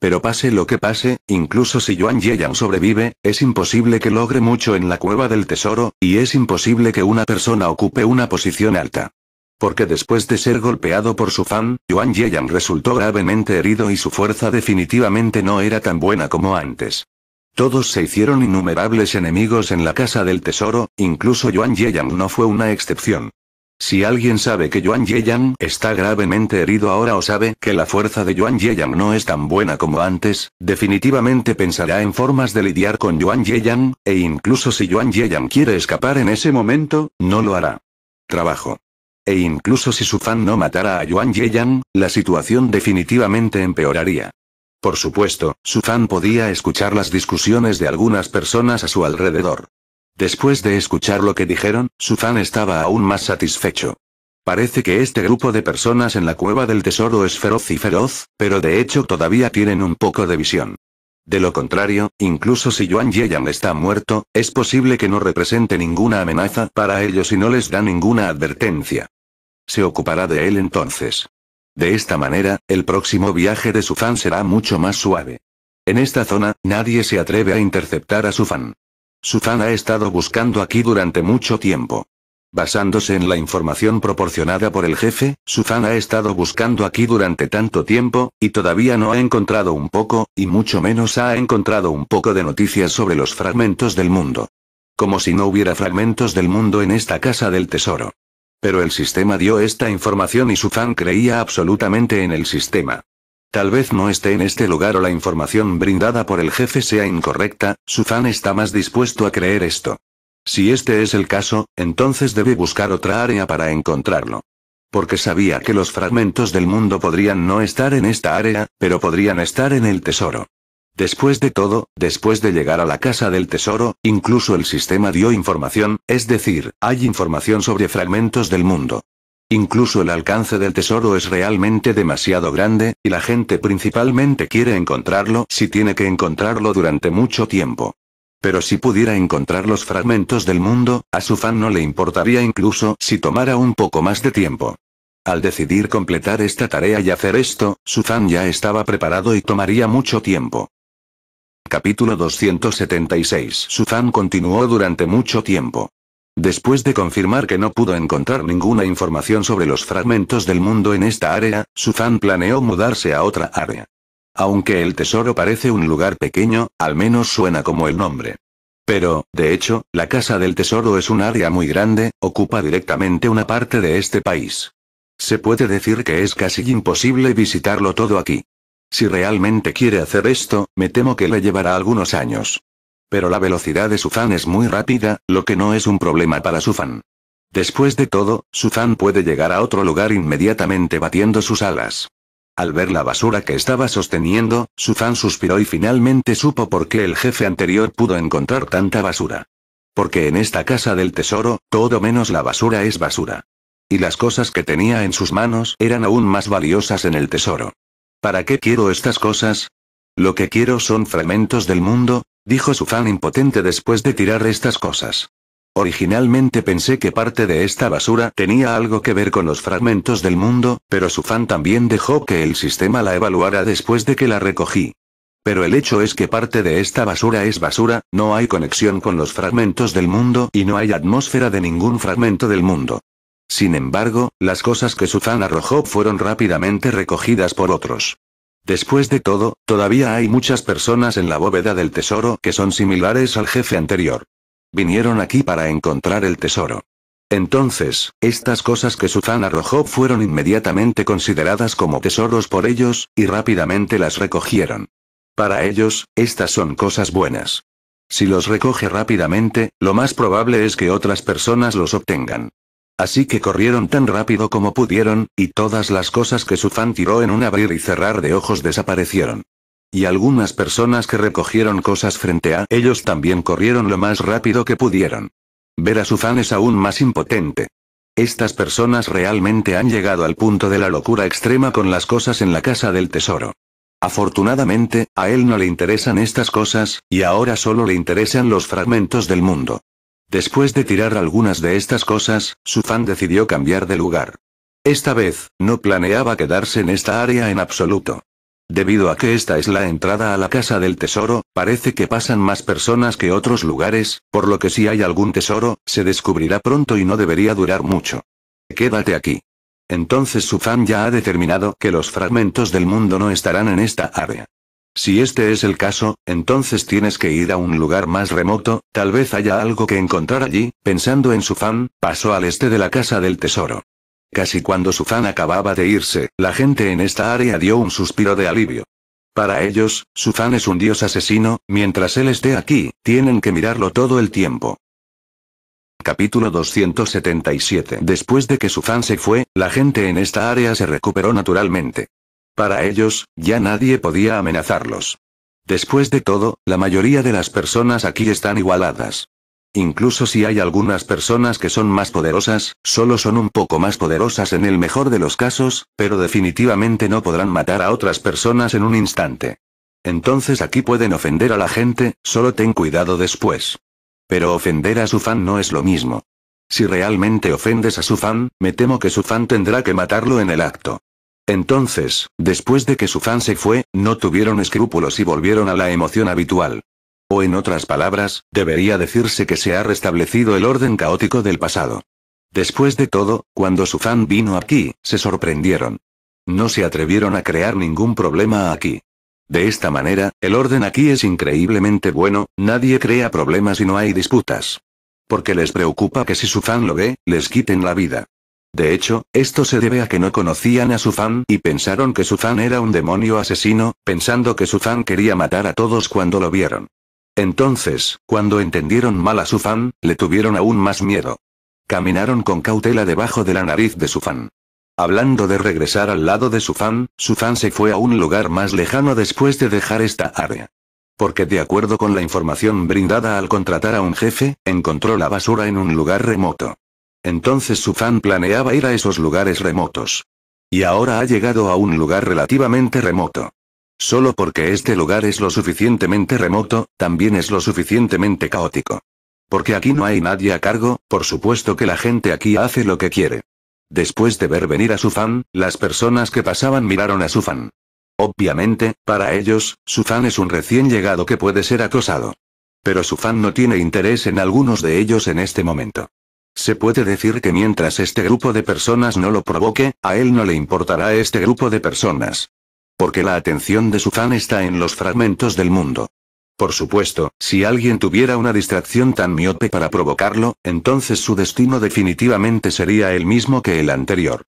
Pero pase lo que pase, incluso si Yuan Yeyang sobrevive, es imposible que logre mucho en la cueva del tesoro, y es imposible que una persona ocupe una posición alta. Porque después de ser golpeado por su fan, Yuan Yang resultó gravemente herido y su fuerza definitivamente no era tan buena como antes. Todos se hicieron innumerables enemigos en la casa del tesoro, incluso Yuan Yang no fue una excepción. Si alguien sabe que Yuan Yang está gravemente herido ahora o sabe que la fuerza de Yuan Yang no es tan buena como antes, definitivamente pensará en formas de lidiar con Yuan Yang, e incluso si Yuan Yang quiere escapar en ese momento, no lo hará. Trabajo e incluso si su fan no matara a Yuan Yeyan, la situación definitivamente empeoraría. Por supuesto, su fan podía escuchar las discusiones de algunas personas a su alrededor. Después de escuchar lo que dijeron, su fan estaba aún más satisfecho. Parece que este grupo de personas en la cueva del tesoro es feroz y feroz, pero de hecho todavía tienen un poco de visión. De lo contrario, incluso si Yuan Yeyang está muerto, es posible que no represente ninguna amenaza para ellos y no les da ninguna advertencia se ocupará de él entonces. De esta manera, el próximo viaje de su fan será mucho más suave. En esta zona, nadie se atreve a interceptar a su fan. Su fan ha estado buscando aquí durante mucho tiempo. Basándose en la información proporcionada por el jefe, su fan ha estado buscando aquí durante tanto tiempo, y todavía no ha encontrado un poco, y mucho menos ha encontrado un poco de noticias sobre los fragmentos del mundo. Como si no hubiera fragmentos del mundo en esta casa del tesoro. Pero el sistema dio esta información y su fan creía absolutamente en el sistema. Tal vez no esté en este lugar o la información brindada por el jefe sea incorrecta, su fan está más dispuesto a creer esto. Si este es el caso, entonces debe buscar otra área para encontrarlo. Porque sabía que los fragmentos del mundo podrían no estar en esta área, pero podrían estar en el tesoro. Después de todo, después de llegar a la casa del tesoro, incluso el sistema dio información, es decir, hay información sobre fragmentos del mundo. Incluso el alcance del tesoro es realmente demasiado grande, y la gente principalmente quiere encontrarlo si tiene que encontrarlo durante mucho tiempo. Pero si pudiera encontrar los fragmentos del mundo, a su fan no le importaría incluso si tomara un poco más de tiempo. Al decidir completar esta tarea y hacer esto, su fan ya estaba preparado y tomaría mucho tiempo. Capítulo 276 fan continuó durante mucho tiempo. Después de confirmar que no pudo encontrar ninguna información sobre los fragmentos del mundo en esta área, fan planeó mudarse a otra área. Aunque el tesoro parece un lugar pequeño, al menos suena como el nombre. Pero, de hecho, la Casa del Tesoro es un área muy grande, ocupa directamente una parte de este país. Se puede decir que es casi imposible visitarlo todo aquí. Si realmente quiere hacer esto, me temo que le llevará algunos años. Pero la velocidad de su fan es muy rápida, lo que no es un problema para su fan. Después de todo, su fan puede llegar a otro lugar inmediatamente batiendo sus alas. Al ver la basura que estaba sosteniendo, Sufan suspiró y finalmente supo por qué el jefe anterior pudo encontrar tanta basura. Porque en esta casa del tesoro, todo menos la basura es basura. Y las cosas que tenía en sus manos eran aún más valiosas en el tesoro. ¿Para qué quiero estas cosas? Lo que quiero son fragmentos del mundo, dijo su fan impotente después de tirar estas cosas. Originalmente pensé que parte de esta basura tenía algo que ver con los fragmentos del mundo, pero su fan también dejó que el sistema la evaluara después de que la recogí. Pero el hecho es que parte de esta basura es basura, no hay conexión con los fragmentos del mundo y no hay atmósfera de ningún fragmento del mundo. Sin embargo, las cosas que Suzanne arrojó fueron rápidamente recogidas por otros. Después de todo, todavía hay muchas personas en la bóveda del tesoro que son similares al jefe anterior. Vinieron aquí para encontrar el tesoro. Entonces, estas cosas que Suzanne arrojó fueron inmediatamente consideradas como tesoros por ellos, y rápidamente las recogieron. Para ellos, estas son cosas buenas. Si los recoge rápidamente, lo más probable es que otras personas los obtengan. Así que corrieron tan rápido como pudieron, y todas las cosas que su fan tiró en un abrir y cerrar de ojos desaparecieron. Y algunas personas que recogieron cosas frente a ellos también corrieron lo más rápido que pudieron. Ver a su fan es aún más impotente. Estas personas realmente han llegado al punto de la locura extrema con las cosas en la casa del tesoro. Afortunadamente, a él no le interesan estas cosas, y ahora solo le interesan los fragmentos del mundo. Después de tirar algunas de estas cosas, su fan decidió cambiar de lugar. Esta vez, no planeaba quedarse en esta área en absoluto. Debido a que esta es la entrada a la casa del tesoro, parece que pasan más personas que otros lugares, por lo que si hay algún tesoro, se descubrirá pronto y no debería durar mucho. Quédate aquí. Entonces su fan ya ha determinado que los fragmentos del mundo no estarán en esta área. Si este es el caso, entonces tienes que ir a un lugar más remoto, tal vez haya algo que encontrar allí, pensando en Sufan, pasó al este de la casa del tesoro. Casi cuando Sufan acababa de irse, la gente en esta área dio un suspiro de alivio. Para ellos, Sufan es un dios asesino, mientras él esté aquí, tienen que mirarlo todo el tiempo. Capítulo 277 Después de que Sufan se fue, la gente en esta área se recuperó naturalmente. Para ellos, ya nadie podía amenazarlos. Después de todo, la mayoría de las personas aquí están igualadas. Incluso si hay algunas personas que son más poderosas, solo son un poco más poderosas en el mejor de los casos, pero definitivamente no podrán matar a otras personas en un instante. Entonces aquí pueden ofender a la gente, solo ten cuidado después. Pero ofender a su fan no es lo mismo. Si realmente ofendes a su fan, me temo que su fan tendrá que matarlo en el acto. Entonces, después de que su fan se fue, no tuvieron escrúpulos y volvieron a la emoción habitual. O en otras palabras, debería decirse que se ha restablecido el orden caótico del pasado. Después de todo, cuando su fan vino aquí, se sorprendieron. No se atrevieron a crear ningún problema aquí. De esta manera, el orden aquí es increíblemente bueno, nadie crea problemas y no hay disputas. Porque les preocupa que si su fan lo ve, les quiten la vida. De hecho, esto se debe a que no conocían a Fan y pensaron que Fan era un demonio asesino, pensando que Fan quería matar a todos cuando lo vieron. Entonces, cuando entendieron mal a Fan, le tuvieron aún más miedo. Caminaron con cautela debajo de la nariz de Fan. Hablando de regresar al lado de Su Fan se fue a un lugar más lejano después de dejar esta área porque de acuerdo con la información brindada al contratar a un jefe, encontró la basura en un lugar remoto. Entonces su fan planeaba ir a esos lugares remotos. Y ahora ha llegado a un lugar relativamente remoto. Solo porque este lugar es lo suficientemente remoto, también es lo suficientemente caótico. Porque aquí no hay nadie a cargo, por supuesto que la gente aquí hace lo que quiere. Después de ver venir a su fan, las personas que pasaban miraron a su fan. Obviamente, para ellos, su fan es un recién llegado que puede ser acosado. Pero su fan no tiene interés en algunos de ellos en este momento. Se puede decir que mientras este grupo de personas no lo provoque, a él no le importará este grupo de personas. Porque la atención de su fan está en los fragmentos del mundo. Por supuesto, si alguien tuviera una distracción tan miope para provocarlo, entonces su destino definitivamente sería el mismo que el anterior.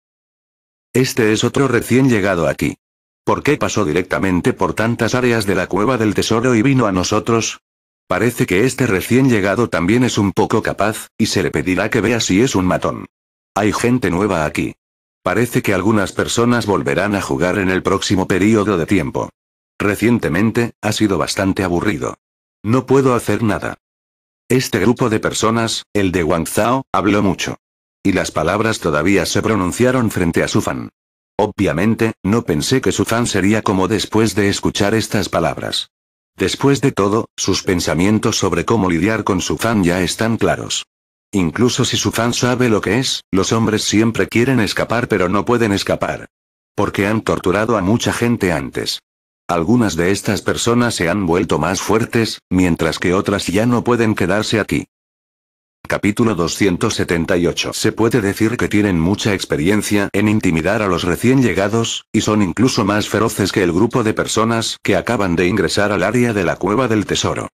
Este es otro recién llegado aquí. ¿Por qué pasó directamente por tantas áreas de la cueva del tesoro y vino a nosotros? Parece que este recién llegado también es un poco capaz, y se le pedirá que vea si es un matón. Hay gente nueva aquí. Parece que algunas personas volverán a jugar en el próximo periodo de tiempo. Recientemente, ha sido bastante aburrido. No puedo hacer nada. Este grupo de personas, el de Wang Zhao, habló mucho. Y las palabras todavía se pronunciaron frente a su fan. Obviamente, no pensé que su fan sería como después de escuchar estas palabras. Después de todo, sus pensamientos sobre cómo lidiar con su fan ya están claros. Incluso si su fan sabe lo que es, los hombres siempre quieren escapar pero no pueden escapar. Porque han torturado a mucha gente antes. Algunas de estas personas se han vuelto más fuertes, mientras que otras ya no pueden quedarse aquí. Capítulo 278 Se puede decir que tienen mucha experiencia en intimidar a los recién llegados, y son incluso más feroces que el grupo de personas que acaban de ingresar al área de la cueva del tesoro.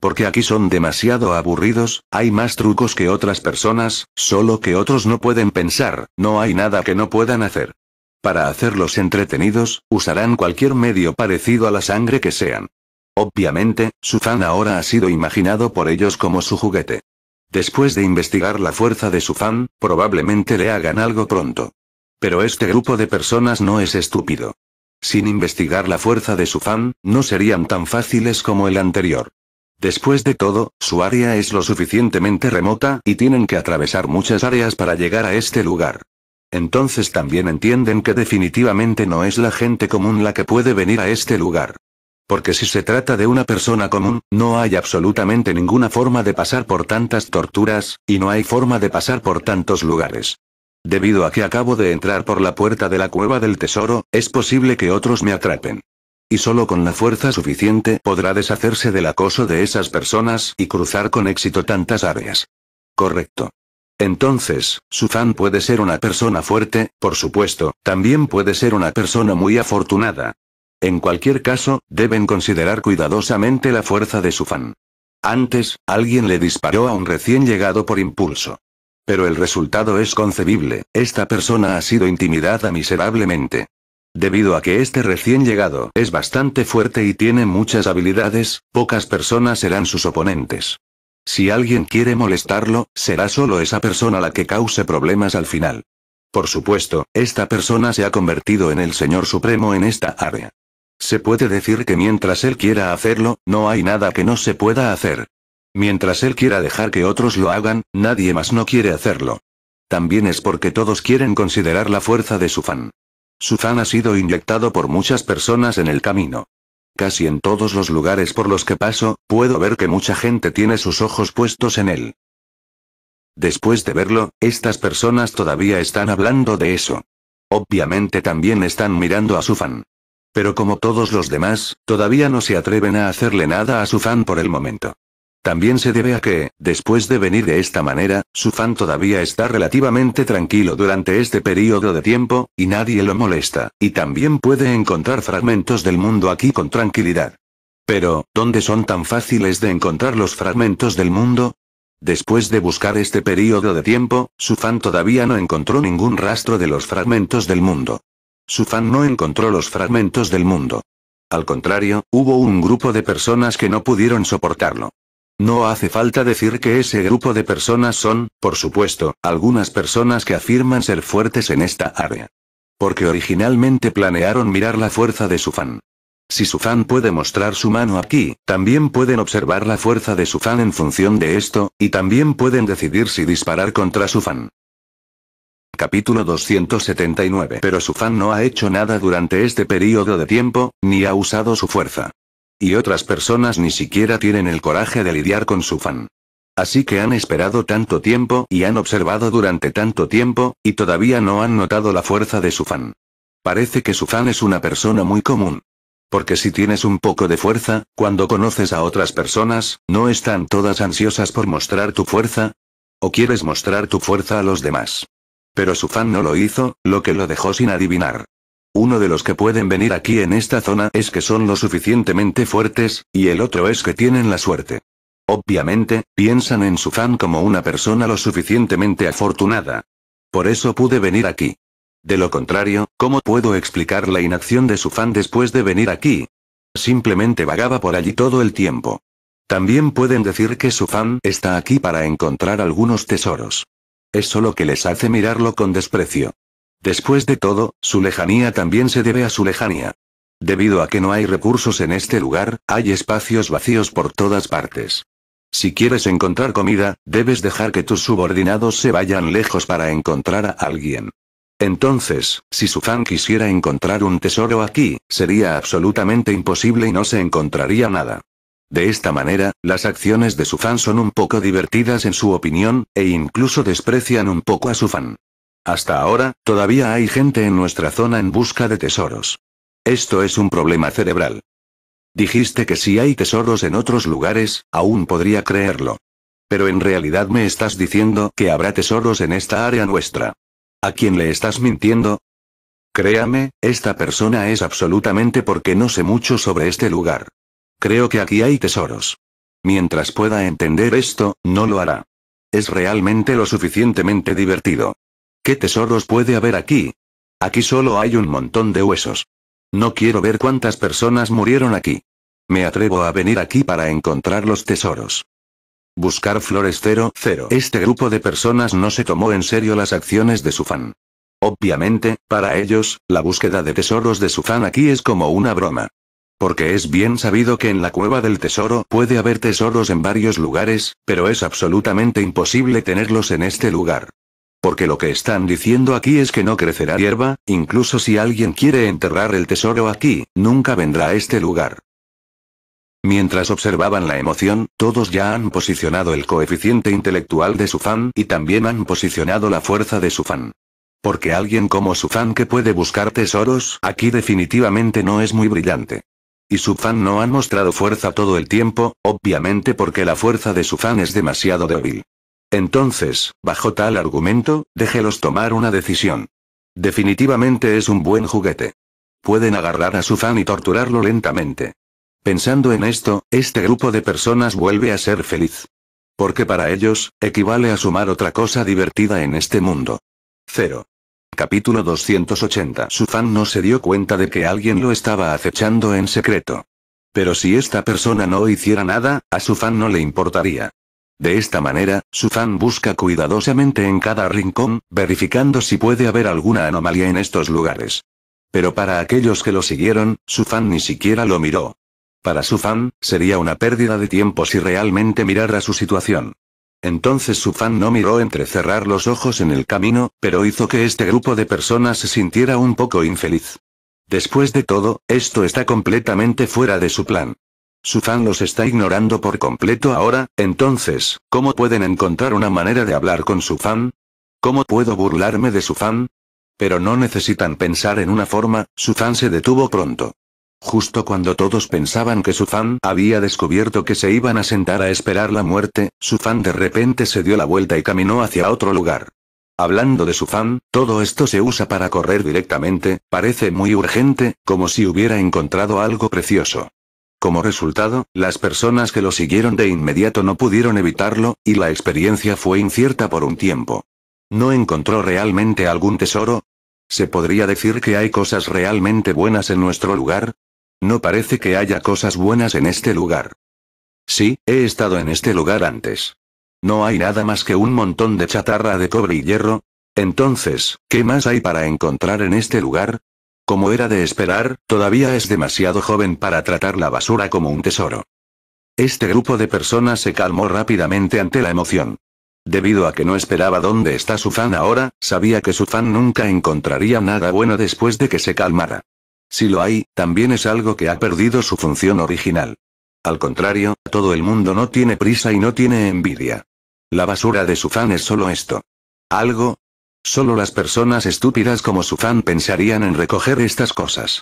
Porque aquí son demasiado aburridos, hay más trucos que otras personas, solo que otros no pueden pensar, no hay nada que no puedan hacer. Para hacerlos entretenidos, usarán cualquier medio parecido a la sangre que sean. Obviamente, su fan ahora ha sido imaginado por ellos como su juguete. Después de investigar la fuerza de su fan, probablemente le hagan algo pronto. Pero este grupo de personas no es estúpido. Sin investigar la fuerza de su fan, no serían tan fáciles como el anterior. Después de todo, su área es lo suficientemente remota y tienen que atravesar muchas áreas para llegar a este lugar. Entonces también entienden que definitivamente no es la gente común la que puede venir a este lugar. Porque si se trata de una persona común, no hay absolutamente ninguna forma de pasar por tantas torturas, y no hay forma de pasar por tantos lugares. Debido a que acabo de entrar por la puerta de la cueva del tesoro, es posible que otros me atrapen. Y solo con la fuerza suficiente podrá deshacerse del acoso de esas personas y cruzar con éxito tantas áreas. Correcto. Entonces, su fan puede ser una persona fuerte, por supuesto, también puede ser una persona muy afortunada, en cualquier caso, deben considerar cuidadosamente la fuerza de su fan. Antes, alguien le disparó a un recién llegado por impulso. Pero el resultado es concebible, esta persona ha sido intimidada miserablemente. Debido a que este recién llegado es bastante fuerte y tiene muchas habilidades, pocas personas serán sus oponentes. Si alguien quiere molestarlo, será solo esa persona la que cause problemas al final. Por supuesto, esta persona se ha convertido en el Señor Supremo en esta área. Se puede decir que mientras él quiera hacerlo, no hay nada que no se pueda hacer. Mientras él quiera dejar que otros lo hagan, nadie más no quiere hacerlo. También es porque todos quieren considerar la fuerza de su fan. Su fan ha sido inyectado por muchas personas en el camino. Casi en todos los lugares por los que paso, puedo ver que mucha gente tiene sus ojos puestos en él. Después de verlo, estas personas todavía están hablando de eso. Obviamente también están mirando a su fan. Pero como todos los demás, todavía no se atreven a hacerle nada a su fan por el momento. También se debe a que, después de venir de esta manera, su fan todavía está relativamente tranquilo durante este periodo de tiempo, y nadie lo molesta, y también puede encontrar fragmentos del mundo aquí con tranquilidad. Pero, ¿dónde son tan fáciles de encontrar los fragmentos del mundo? Después de buscar este periodo de tiempo, su fan todavía no encontró ningún rastro de los fragmentos del mundo. Su fan no encontró los fragmentos del mundo. Al contrario, hubo un grupo de personas que no pudieron soportarlo. No hace falta decir que ese grupo de personas son, por supuesto, algunas personas que afirman ser fuertes en esta área. Porque originalmente planearon mirar la fuerza de su fan. Si su fan puede mostrar su mano aquí, también pueden observar la fuerza de su fan en función de esto, y también pueden decidir si disparar contra su fan. Capítulo 279 Pero su fan no ha hecho nada durante este periodo de tiempo, ni ha usado su fuerza. Y otras personas ni siquiera tienen el coraje de lidiar con su fan. Así que han esperado tanto tiempo y han observado durante tanto tiempo, y todavía no han notado la fuerza de su fan. Parece que su fan es una persona muy común. Porque si tienes un poco de fuerza, cuando conoces a otras personas, ¿no están todas ansiosas por mostrar tu fuerza? ¿O quieres mostrar tu fuerza a los demás? Pero su fan no lo hizo, lo que lo dejó sin adivinar. Uno de los que pueden venir aquí en esta zona es que son lo suficientemente fuertes, y el otro es que tienen la suerte. Obviamente, piensan en su fan como una persona lo suficientemente afortunada. Por eso pude venir aquí. De lo contrario, ¿cómo puedo explicar la inacción de su fan después de venir aquí? Simplemente vagaba por allí todo el tiempo. También pueden decir que su fan está aquí para encontrar algunos tesoros es solo que les hace mirarlo con desprecio. Después de todo, su lejanía también se debe a su lejanía. Debido a que no hay recursos en este lugar, hay espacios vacíos por todas partes. Si quieres encontrar comida, debes dejar que tus subordinados se vayan lejos para encontrar a alguien. Entonces, si su fan quisiera encontrar un tesoro aquí, sería absolutamente imposible y no se encontraría nada. De esta manera, las acciones de su fan son un poco divertidas en su opinión, e incluso desprecian un poco a su fan. Hasta ahora, todavía hay gente en nuestra zona en busca de tesoros. Esto es un problema cerebral. Dijiste que si hay tesoros en otros lugares, aún podría creerlo. Pero en realidad me estás diciendo que habrá tesoros en esta área nuestra. ¿A quién le estás mintiendo? Créame, esta persona es absolutamente porque no sé mucho sobre este lugar. Creo que aquí hay tesoros. Mientras pueda entender esto, no lo hará. Es realmente lo suficientemente divertido. ¿Qué tesoros puede haber aquí? Aquí solo hay un montón de huesos. No quiero ver cuántas personas murieron aquí. Me atrevo a venir aquí para encontrar los tesoros. Buscar flores cero. Este grupo de personas no se tomó en serio las acciones de su fan. Obviamente, para ellos, la búsqueda de tesoros de su fan aquí es como una broma. Porque es bien sabido que en la cueva del tesoro puede haber tesoros en varios lugares, pero es absolutamente imposible tenerlos en este lugar. Porque lo que están diciendo aquí es que no crecerá hierba, incluso si alguien quiere enterrar el tesoro aquí, nunca vendrá a este lugar. Mientras observaban la emoción, todos ya han posicionado el coeficiente intelectual de su fan y también han posicionado la fuerza de su fan. Porque alguien como su fan que puede buscar tesoros, aquí definitivamente no es muy brillante y su fan no ha mostrado fuerza todo el tiempo, obviamente porque la fuerza de su fan es demasiado débil. Entonces, bajo tal argumento, déjelos tomar una decisión. Definitivamente es un buen juguete. Pueden agarrar a su fan y torturarlo lentamente. Pensando en esto, este grupo de personas vuelve a ser feliz. Porque para ellos, equivale a sumar otra cosa divertida en este mundo. Cero. Capítulo 280 Su fan no se dio cuenta de que alguien lo estaba acechando en secreto. Pero si esta persona no hiciera nada, a su fan no le importaría. De esta manera, su fan busca cuidadosamente en cada rincón, verificando si puede haber alguna anomalía en estos lugares. Pero para aquellos que lo siguieron, su fan ni siquiera lo miró. Para su fan, sería una pérdida de tiempo si realmente mirara su situación. Entonces su fan no miró entre cerrar los ojos en el camino, pero hizo que este grupo de personas se sintiera un poco infeliz. Después de todo, esto está completamente fuera de su plan. Su fan los está ignorando por completo ahora, entonces, ¿cómo pueden encontrar una manera de hablar con su fan? ¿Cómo puedo burlarme de su fan? Pero no necesitan pensar en una forma, su fan se detuvo pronto. Justo cuando todos pensaban que su fan había descubierto que se iban a sentar a esperar la muerte, su fan de repente se dio la vuelta y caminó hacia otro lugar. Hablando de su fan, todo esto se usa para correr directamente, parece muy urgente, como si hubiera encontrado algo precioso. Como resultado, las personas que lo siguieron de inmediato no pudieron evitarlo, y la experiencia fue incierta por un tiempo. ¿No encontró realmente algún tesoro? ¿Se podría decir que hay cosas realmente buenas en nuestro lugar? No parece que haya cosas buenas en este lugar. Sí, he estado en este lugar antes. No hay nada más que un montón de chatarra de cobre y hierro. Entonces, ¿qué más hay para encontrar en este lugar? Como era de esperar, todavía es demasiado joven para tratar la basura como un tesoro. Este grupo de personas se calmó rápidamente ante la emoción. Debido a que no esperaba dónde está su fan ahora, sabía que su fan nunca encontraría nada bueno después de que se calmara. Si lo hay, también es algo que ha perdido su función original. Al contrario, todo el mundo no tiene prisa y no tiene envidia. La basura de su fan es solo esto. Algo. Solo las personas estúpidas como su fan pensarían en recoger estas cosas.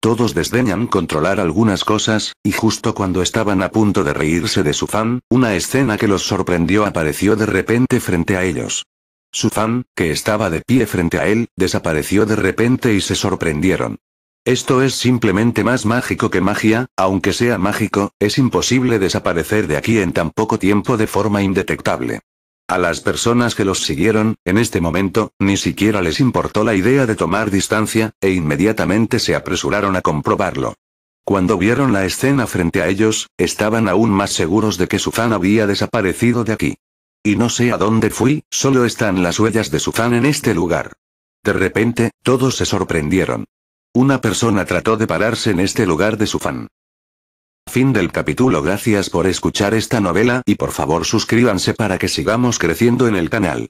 Todos desdeñan controlar algunas cosas, y justo cuando estaban a punto de reírse de su fan, una escena que los sorprendió apareció de repente frente a ellos. Su fan, que estaba de pie frente a él, desapareció de repente y se sorprendieron. Esto es simplemente más mágico que magia, aunque sea mágico, es imposible desaparecer de aquí en tan poco tiempo de forma indetectable. A las personas que los siguieron, en este momento, ni siquiera les importó la idea de tomar distancia, e inmediatamente se apresuraron a comprobarlo. Cuando vieron la escena frente a ellos, estaban aún más seguros de que su fan había desaparecido de aquí. Y no sé a dónde fui, solo están las huellas de su fan en este lugar. De repente, todos se sorprendieron. Una persona trató de pararse en este lugar de su fan. Fin del capítulo Gracias por escuchar esta novela y por favor suscríbanse para que sigamos creciendo en el canal.